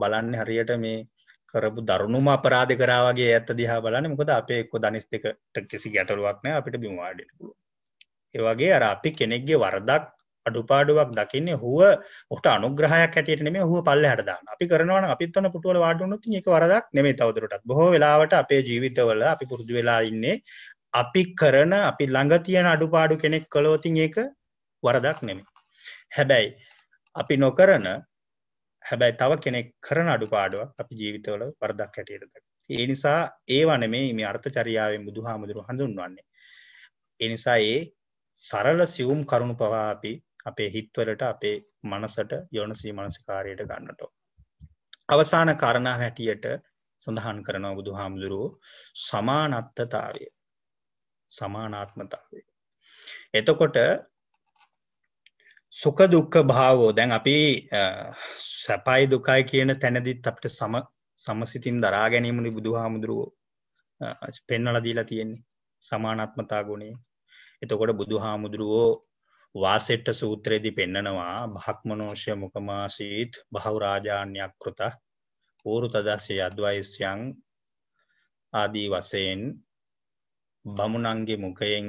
බලන්න හරියට මේ කරපු දරුණුම අපරාධ කරාවගේ ඇත්ත දිහා බලන්න මොකද අපේ එක්ක ධනිස් දෙකට කිසි ගැටලුවක් නෑ අපිට බිමවාඩට පුළුව ඒවගේ අර අපි කෙනෙක්ගේ වරදක් අඩුපාඩුවක් දකින්නේ හුව ඔට අනුග්‍රහයක් හැටියට නෙමේ හුව පල්ල හටදාන්න අපි කරනවන අපිත් වන පුටුවල වාඩුනොත් ඒක වරදක් නෙමේ තවදුරටත් බොහෝ වෙලාවට අපේ ජීවිතවල අපි පුරුදු වෙලා ඉන්නේ අපි කරන අපි ළඟ තියෙන අඩුපාඩු කෙනෙක් කළෝතින් ඒක වරදක් නෙමේ හැබැයි අපි නොකරන හැබැයි තව කෙනෙක් කරන අඩුපාඩුවක් අපි ජීවිතවල වරදක් හැටියටද ඒ නිසා ඒවන මේ මේ අර්ථ චරියාවෙන් බුදු හාමුදුරු හඳුන්වන්නේ එනිසා ඒ සරල සියුම් කරුණු පවා අපි අපේ හිත්වලට අපේ මනසට යොනසී මනසිකාරයට ගන්නට. අවසාන කරණා හැටියට සඳහන් කරනවා බුදු හාමුදුරුවෝ සමානත්තතාවය සමානාත්මතාවය. එතකොට සුක දුක්ක භාවෝ දැන් අපි සැපයි දුකයි කියන තැනදිත් අපට සම සමසිතින් දරා ගැනීමනි බුදු හාමුදුරුවෝ පෙන්නලදීලා තියෙන්නේ සමානත්මතා ගුණේ එතකොට බුදු හාමුදුරුවෝ වාසෙට්ට සූත්‍රයේදි පෙන්නනවා භක්මනෝෂය මොකමාශීත් බහවරාජාන්‍යයක් කෘත පූරු තදසේ අද්වයිස්යන් ආදී වසයෙන් බමුණන්ගේ මුකයෙන්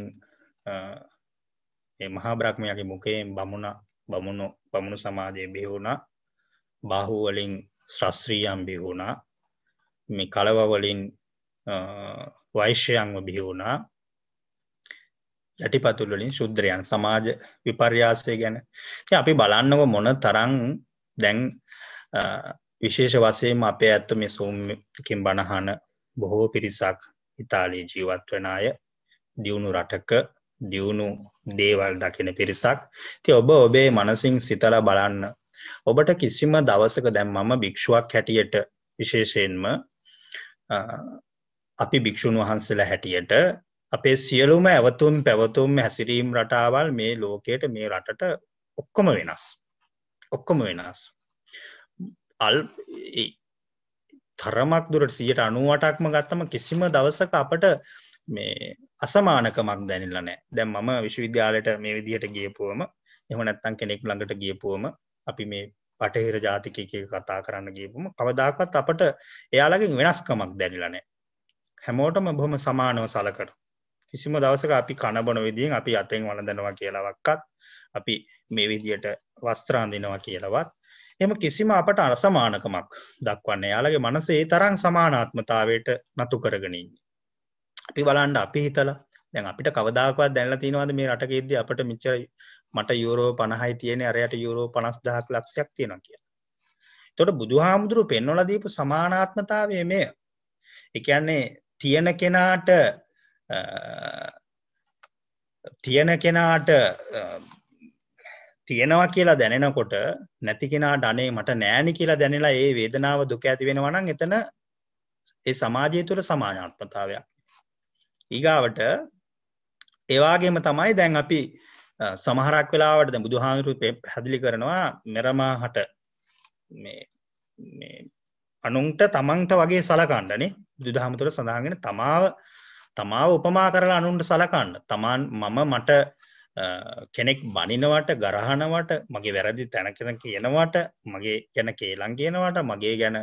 මහා බ්‍රහ්මයගේ මුකයෙන් බමුණ බමුණු බමුණු සමාජය බිහුණ බහුවලින් ශ්‍රස්්‍රීයම් බිහුණ මේ කලවවලින් වෛශ්‍යයන්ව බිහුණා යටිපතුල් වලින් ශුද්‍රයන් සමාජ විපර්යාසය ගැන ඉතින් අපි බලන්නකො මොන තරම් දැන් විශේෂ වශයෙන් අපේ ඇත්ත මේ සූම්කින් බණහන බොහෝ පිරිසක් ඉතාලයේ ජීවත් වන අය දියුණු රටක දියුණු දේවල් දකින පිරිසක් ති ඔබ ඔබේ මනසිං සිතල බලන්න ඔබට කිසිම දවසක දැම් මම භික්ෂුවක් හැටියට විශේෂයෙන්ම අපි භික්‍ෂූන් වහන්සේලා හැටියට අපේ සියලුම ඇවතුම් පැවතුම් හැසිරීම් රටාවල් මේ ලෝකයට මේ රටට ඔක්කොම වෙනස් ඔක්කොම වෙනස් අල් තරමක් දුරට සියට අනුවටක්ම ගත්තම කිසිම දවසක අපට මේ අසමානකමක් දැනිල්ල නෑ දැම් මම විශ්වවිද්‍යාලයට මේ විදිහට ගියපුුවම එම නැත්තන් කෙනෙක් ළඟට ගියපුුවම අපි මේ පටහිර ජාතිකයක කතා කරන්න ගියපුම කවදාකත් අපට එයාලගින් වෙනස්කමක් දැනිලනෑ හැමෝටම බොහොම සමානව සලකට කිසිම දවසක අපි කණබන විදිින් අපි අතෙන් වලදනවා කියලවක්කත් අපි මේ විදියට වස්ත්‍රාන්දිනවා කියලවත් එම කිසිම අපට අරසමානකමක් දක්වන්නේ යාලගේ මනස ඒ තරං සමානාත්මතාවයට නතු කරගනින් අපි බලන්ඩ අපි හිතල දැන් අපිට කවදක්වත් දැල්ල තිනවාද මේ රටකෙද අපට මිචර මට යුරෝ පණහයි තියෙන අරයට යුරෝ පනස්දාහක් ලක්ෂයක් තියෙන කිය තොට බුදුහාමුදුරු පෙන්නොලදීපු සමානාත්මතාවය මේ එකන්නේ තියෙන කෙනාට තියෙන කෙනාට තියෙනවා කියලා දැනෙනකොට නැති කෙනාට අනේ මට නෑනි කියලා දැනෙලා ඒ වේදනාව දුක ඇති වෙනවනම් එතන ඒ සමාජය තුළ සමාජාත්මතාවයක් ඊගාවට ඒවාගේම තමයි දැන් අපි සමහරක් වෙලාවට දැ බුදුහාඳුරු හැදිලි කරනවා මෙරමාහට අනුන්ට තමන්ට වගේ සලකණ්ඩනේ බුදුදහමතුර සඳහාගෙන තමාව තමාව උපමා කරලා අනුන්ට සලකන්න තමාන් මම මට කෙනෙක් බනිනවට ගරහනවට මගේ වැරදි තැනකෙන කියනවට මගේ ගැන කේලං කියනවට මගේ ගැන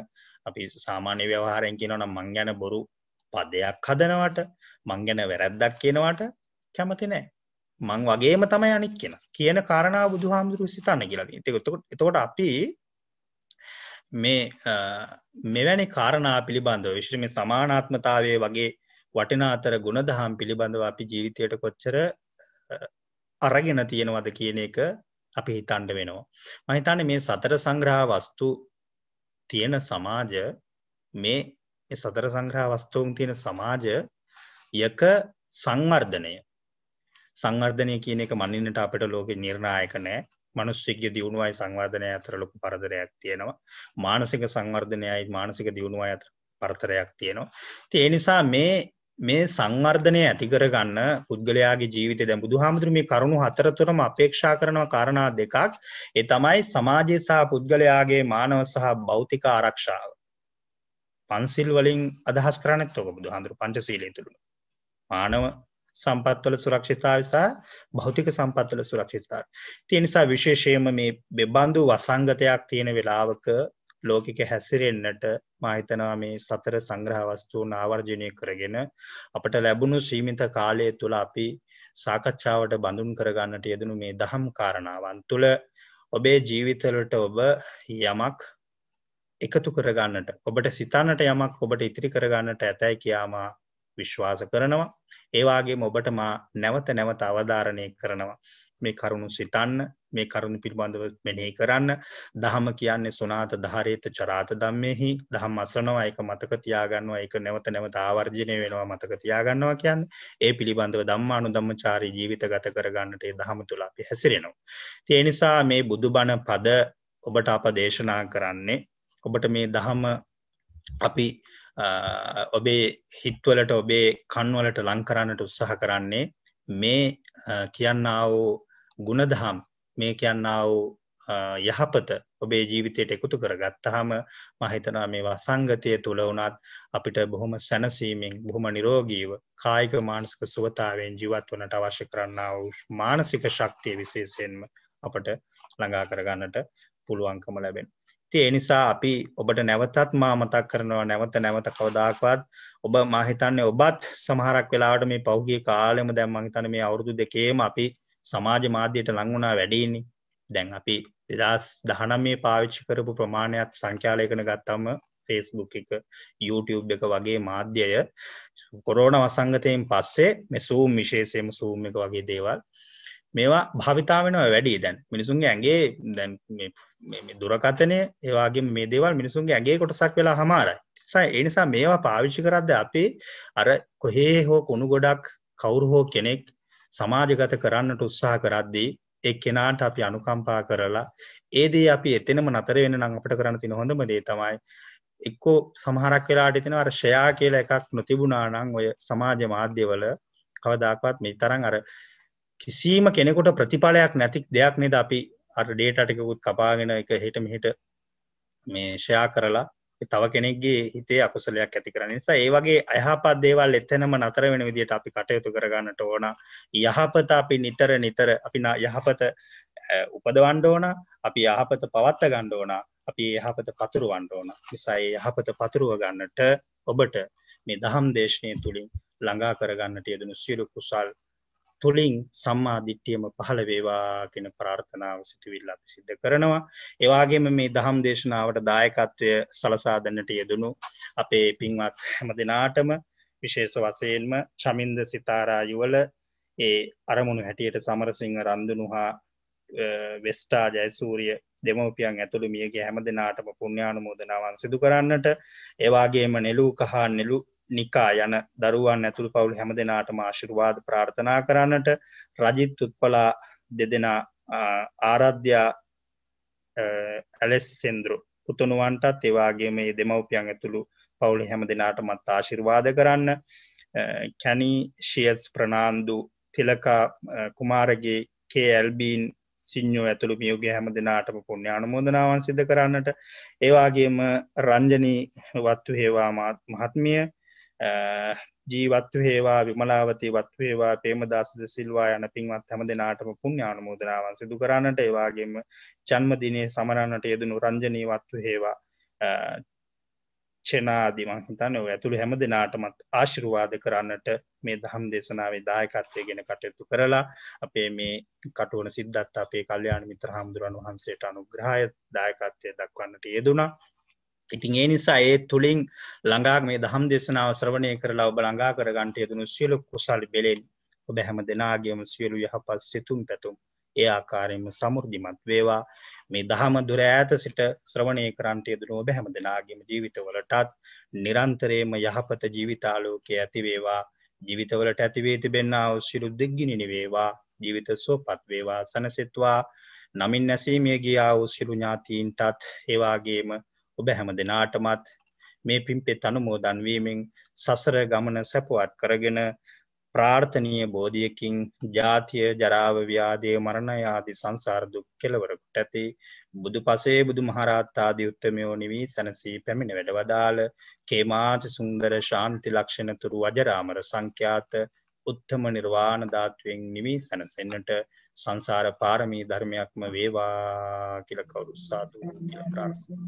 අපි සාමාන්‍ය ව්‍යවහාරයෙන් කියනවනම් මං ගැන බොරු පදයක් හදනවට මං ගැන වැරැද්දක් කියනවට කැමති නෑ මං වගේම තමයි අනිත් කෙන කියන කාරණාව බුදුහාමුදුරු සිතන්න කියලා එතකොට එතකොට අපි මේ මෙවැනි කාරණා පිළිබඳව විශේෂ මේ සමානාත්මතාවය වගේ වටිනා අතර ගුණදහම් පිළිබඳව අපි ජීවිතයට කොච්චර අරගෙන තියෙනවද කියන එක අපි හිතන්ඩ වෙනවා. මහිතාන මේ සතර සංග්‍රහ වස්තු තියෙන සමාජ මේ සතර සංග්‍රහ වස්තුූන් තියෙන සමාජ යක සංවර්ධනය සංවර්ධනය කියන එක මනින්නට අපට ලෝක නිර්ණායක නෑ මනුස්්‍යක දියුණුවයි සංවර්ධනය අතර ලොකු පරදරයක් තියෙනවා මානසික සංවර්ධනයයි මානසික දියුණුව අතර පරතරයක් තියෙනවා තිය නිසා මේ මේ සංවර්ධනය ඇතිකරගන්න පුද්ගලයාගේ ජීවිත දැ බුදු හාමුදුරු මේ කරුණු හතරතුරම අපේක්ෂා කරනවා කරණා දෙකක් ඒ තමයි සමාජය සහ පුද්ගලයාගේ මානව සහ භෞතික ආරක්ෂාව පන්සිල් වලින් අදහස් කරනෙක් තොක බුදු හඳුරු පංචසීලේ තුළු මානව සම්පත්වල සුරක්ෂිතාව සහ භෞතික සම්පත්වල සුරක්ෂිතාව තිය නිසා විශේෂයම මේ බෙබන්දු වසංගතයක් තියෙන වෙලාවක ලෝකික හැසිරෙන්න්නට මහිතනවා මේ සතර සංග්‍රහවස්තුූන් ආවර්ජනය කරගෙන අපට ලැබුණු සීමිත කාලය තුළ අපි සාකච්ඡාවට බඳුන් කරගන්නට යෙදනු මේ දහම් කාරණාවන් තුළ ඔබේ ජීවිතලට ඔබ යමක් එකතු කරගන්නට ඔබට සිතන්නට යමක් ඔබට ඉතිරි කරගන්නට ඇතැයි කියයාමා විශ්වාස කරනවා ඒවාගේ ඔබට මා නැවත නැවත අවධාරණය කරනවා මේ කරුණු සිතන්න මේ කරුණු පිළිබඳව මෙනෙහි කරන්න දහම කියන්නේ සුනාත ධාරේත චරාත දම්මෙහි දහම් අසනවා එක මතක තියාගන්නවා එක නැවත නැවත ආවර්ජනය වෙනවා මතක තියාගන්නවා කියන්න ඒ පිළිබඳව දම්මානු දම්මචාරී ජීවිත ගත කරගන්නට දහම තුළ අපි හැසිරෙනවා. තිය නිසා මේ බුදුබණ පද ඔබට අප දේශනා කරන්නේ ඔබට මේ දහම අපි ඔබේ හිත්වලට ඔබේ කන්වලට ලංකරන්නට උත්සාහ කරන්නේ මේ කියන්නාවෝ ගුණදහම් මේ කියන්නාව යහපත ඔබේ ජීවිතයට එකුතු කර ගත්තහම මහිතනා මේවා සංගතය තුළ වනත් අපිට බොහොම සැනසීමෙන් බොහොම නිරෝගීව කායික මානසික සුවතාවෙන් ජීවත් වනට අවශ්‍ය කරන්නාව මානසික ශක්තිය විශේෂයෙන්ම අපට ළඟා කරගන්නට පුළුවන්කම ලැබෙන. තිය එනිසා අපි ඔබට නැවතත් මා මතක් කරනවා නැවත නැවත කවදාක්වත් ඔබ මහිතන්නේ ඔබත් සමහරක් වෙලාට මේ පෞගගේ කාලෙම දැම්මහිතන මේ අවුරුදු දෙකේම අපි සමාජ මාධ්‍යයට ලංවුණා වැඩේනි දැන් අපි දෙදස් දහනමේ පාවිච්චි කරපු ප්‍රමාණයක් සංඛ්‍යාලයකන ගත්තම ෆෙස්බුක් එක YouTube එක වගේ මාධ්‍යය කොරෝණ වසංගතයෙන් පස්සේ මේ සූම් විශේෂයම සූම් එක වගේ දේවල් මේවා භාවිතා වෙනව වැඩි දැන් මිනිසුන්ගේ ඇගේ දැන් දුරකතනය ඒවාගේ මේ දේවල් මිනිසුන්ගේ ඇගේ කොටසක් වෙලා හමාරයි ඒ නිසා මේවා පාවිච්චි කරද්ද අපේ අර කොහේ හෝ කුණු ගොඩක් කවුරු හෝ කෙනෙක් සමාජගත කරන්නට උත්සාහ කරද්දී ඒ කෙනාට අපි අනුකම්පා කරලා ඒ දේ අපි එතනම නතර වෙන්න නම් අපිට කරන්න තියෙන හොඳම දේ තමයි එක්කෝ සමහරක් වෙලාට තියෙනවා අර ෂෙයා කියලා එකක් නොතිබුණා නම් ඔය සමාජ මාධ්‍යවල කවදාකවත් මේ තරම් අර කිසිම කෙනෙකුට ප්‍රතිඵලයක් නැති දෙයක් නේද අපි අර ඩේටා ටිකකුත් කපාගෙන එක හෙට මෙහෙට මේ ෂෙයා කරලා තව කෙනෙක්ගේ හිතේ අකුසලයක් ඇති කරන නිසා ඒ වගේ අයහපත් දේවල් එතනම නතර වෙන විදිහට අපි කටයුතු කරගන්නට ඕන යහපත අපි නිතර නිතර අපි යහපත උපදවන්න ඕන අපි යහපත පවත්ත ගන්න ඕන අපි යහපත පතුරුවන්න ඕන නිසා ඒ යහපත පතුරුව ගන්නට ඔබට මේ දහම් දේශනය තුළින් ළඟා කරගන්නට යෙදෙන සියලු කුසල් තුළින් සම්මාධිට්්‍යියම පහළ වේවා කෙන ප්‍රාර්ථනාව සිටවිල්ල අපි සිද්ධ කරනවා. ඒවාගේම මේ දහම් දේශනාවට දායකත්වය සලසාදන්නට යෙදනු අපේ පින්වත් හැම දෙනාටම විශේෂ වසයෙන්ම චමින්ද සිතාරායුවල ඒ අරමුණු හැටියට සමරසිංහ රන්දනු හා වෙස්ටා ජයසූරිය දෙමවපියන් ඇතුළු මියගේ හැම දෙනාටම පුුණ්‍යානු මෝදනාවන් සිදු කරන්නට ඒවාගේම නෙලූ කහා නෙලු නිකා යන දරුවන් ඇතුළු පවුල් හැම දෙනාටම ආශිර්වාද ප්‍රාර්ථනා කරන්නට රජිත් උත්පලා දෙදෙනා ආරාධ්‍යා ඇලෙස් සෙන්ද්‍රු පුතනුවන්ටත් ඒවාගේ මේ දෙමවපියන් ඇතුළු පවුලි හැම දෙනාටමත් ආශිර්වාද කරන්න කැනී ශියස් ප්‍රනාන්දු තිලකා කුමාරගේ කල්බීන් සිංහෝ ඇතුළු මියුගේ හැම දෙනාටම පුුණ්‍යාන මෝදනාවන් සිද කරන්නට ඒවාගේම රංජනී වත්තු හේවාමාත් මහත්මිය ජීවත්ව හේවා විමලාවති වත්වේවා පේමදස්ද සිල්වා යන පින්වත් හැම දෙනාටම පුුණ්ඥානමෝදනාවන් සිදු කරන්නට ඒවාගේම ජන්මදිනේ සමරන්නට යෙදනු රංජනීවත්ව හේවා චනාදීමන් හිතන ඇතුළු හැම දෙනාටමත් ආශිරුවාද කරන්නට මේ දහම් දේශනාවේ දායකත්වය ගෙන කටයුතු කරලා අපේ මේ කටුවන සිද්ධත් අපේ කල්්‍යයාන මිත්‍ර හාමුදුරන් වහන්සේට අනුග්‍රහය දායකත්වය දක්වන්නට යෙදුණා ඉතින් ඒ නිසා ඒ තුළින් ළඟාක් මේ දහම් දෙසනාව ශ්‍රවණය කරලා ඔබ ළඟා කරගන්ට යදනු සියලු කුසල් බෙලෙන් ඔබ හැම දෙනාගේම සියලු යහපත් සිතුම් පැතුම් ඒ ආකාරයෙන්ම සමෘද්ධිමත් වේවා මේ දහම දුර ඈත සිට ශ්‍රවණය කරන්ට යදනු ඔබ හැම දෙනාගේම ජීවිතවලටත් නිරන්තරයේම යහපත ජීවිතාලෝකයේ ඇතිවේවා ජීවිතවලට ඇතිවේ තිබෙන්න්නාව සිරු දෙග්ගිනිනි වේවා ජීවිත සෝපත් වේවා සනසෙත්වා නමින් නැසීමිය ගියාව සිරු ඥාතීන්ටත් ඒවාගේම ඔබ හැම දෙනාටමත් මේ පින්පෙත් අනුමෝදන්වීමෙන් සසර ගමන සැපවත් කරගෙන ප්‍රාර්ථනීය බෝධියකින් ජාතිය ජරාවව්‍යාදය මරණයාදී සංසාර්දු කෙලවරකට ඇති බුදු පසේ බුදු මහරත්තාදී උත්තමයෝ නිවී සැනසී පැමිණ වැඩවදාළ කේමාච සුන්දර ශාන්ති ලක්ෂණතුරු වජරාමර සංඛ්‍යාත උත්තම නිර්වාණ ධාත්වයෙන් නිවී සැනසෙන්නට සංසාර පාරමී ධර්මයක්ම වේවා කියලා කවුරු සාදු කියලා ප්‍රාර්ථනා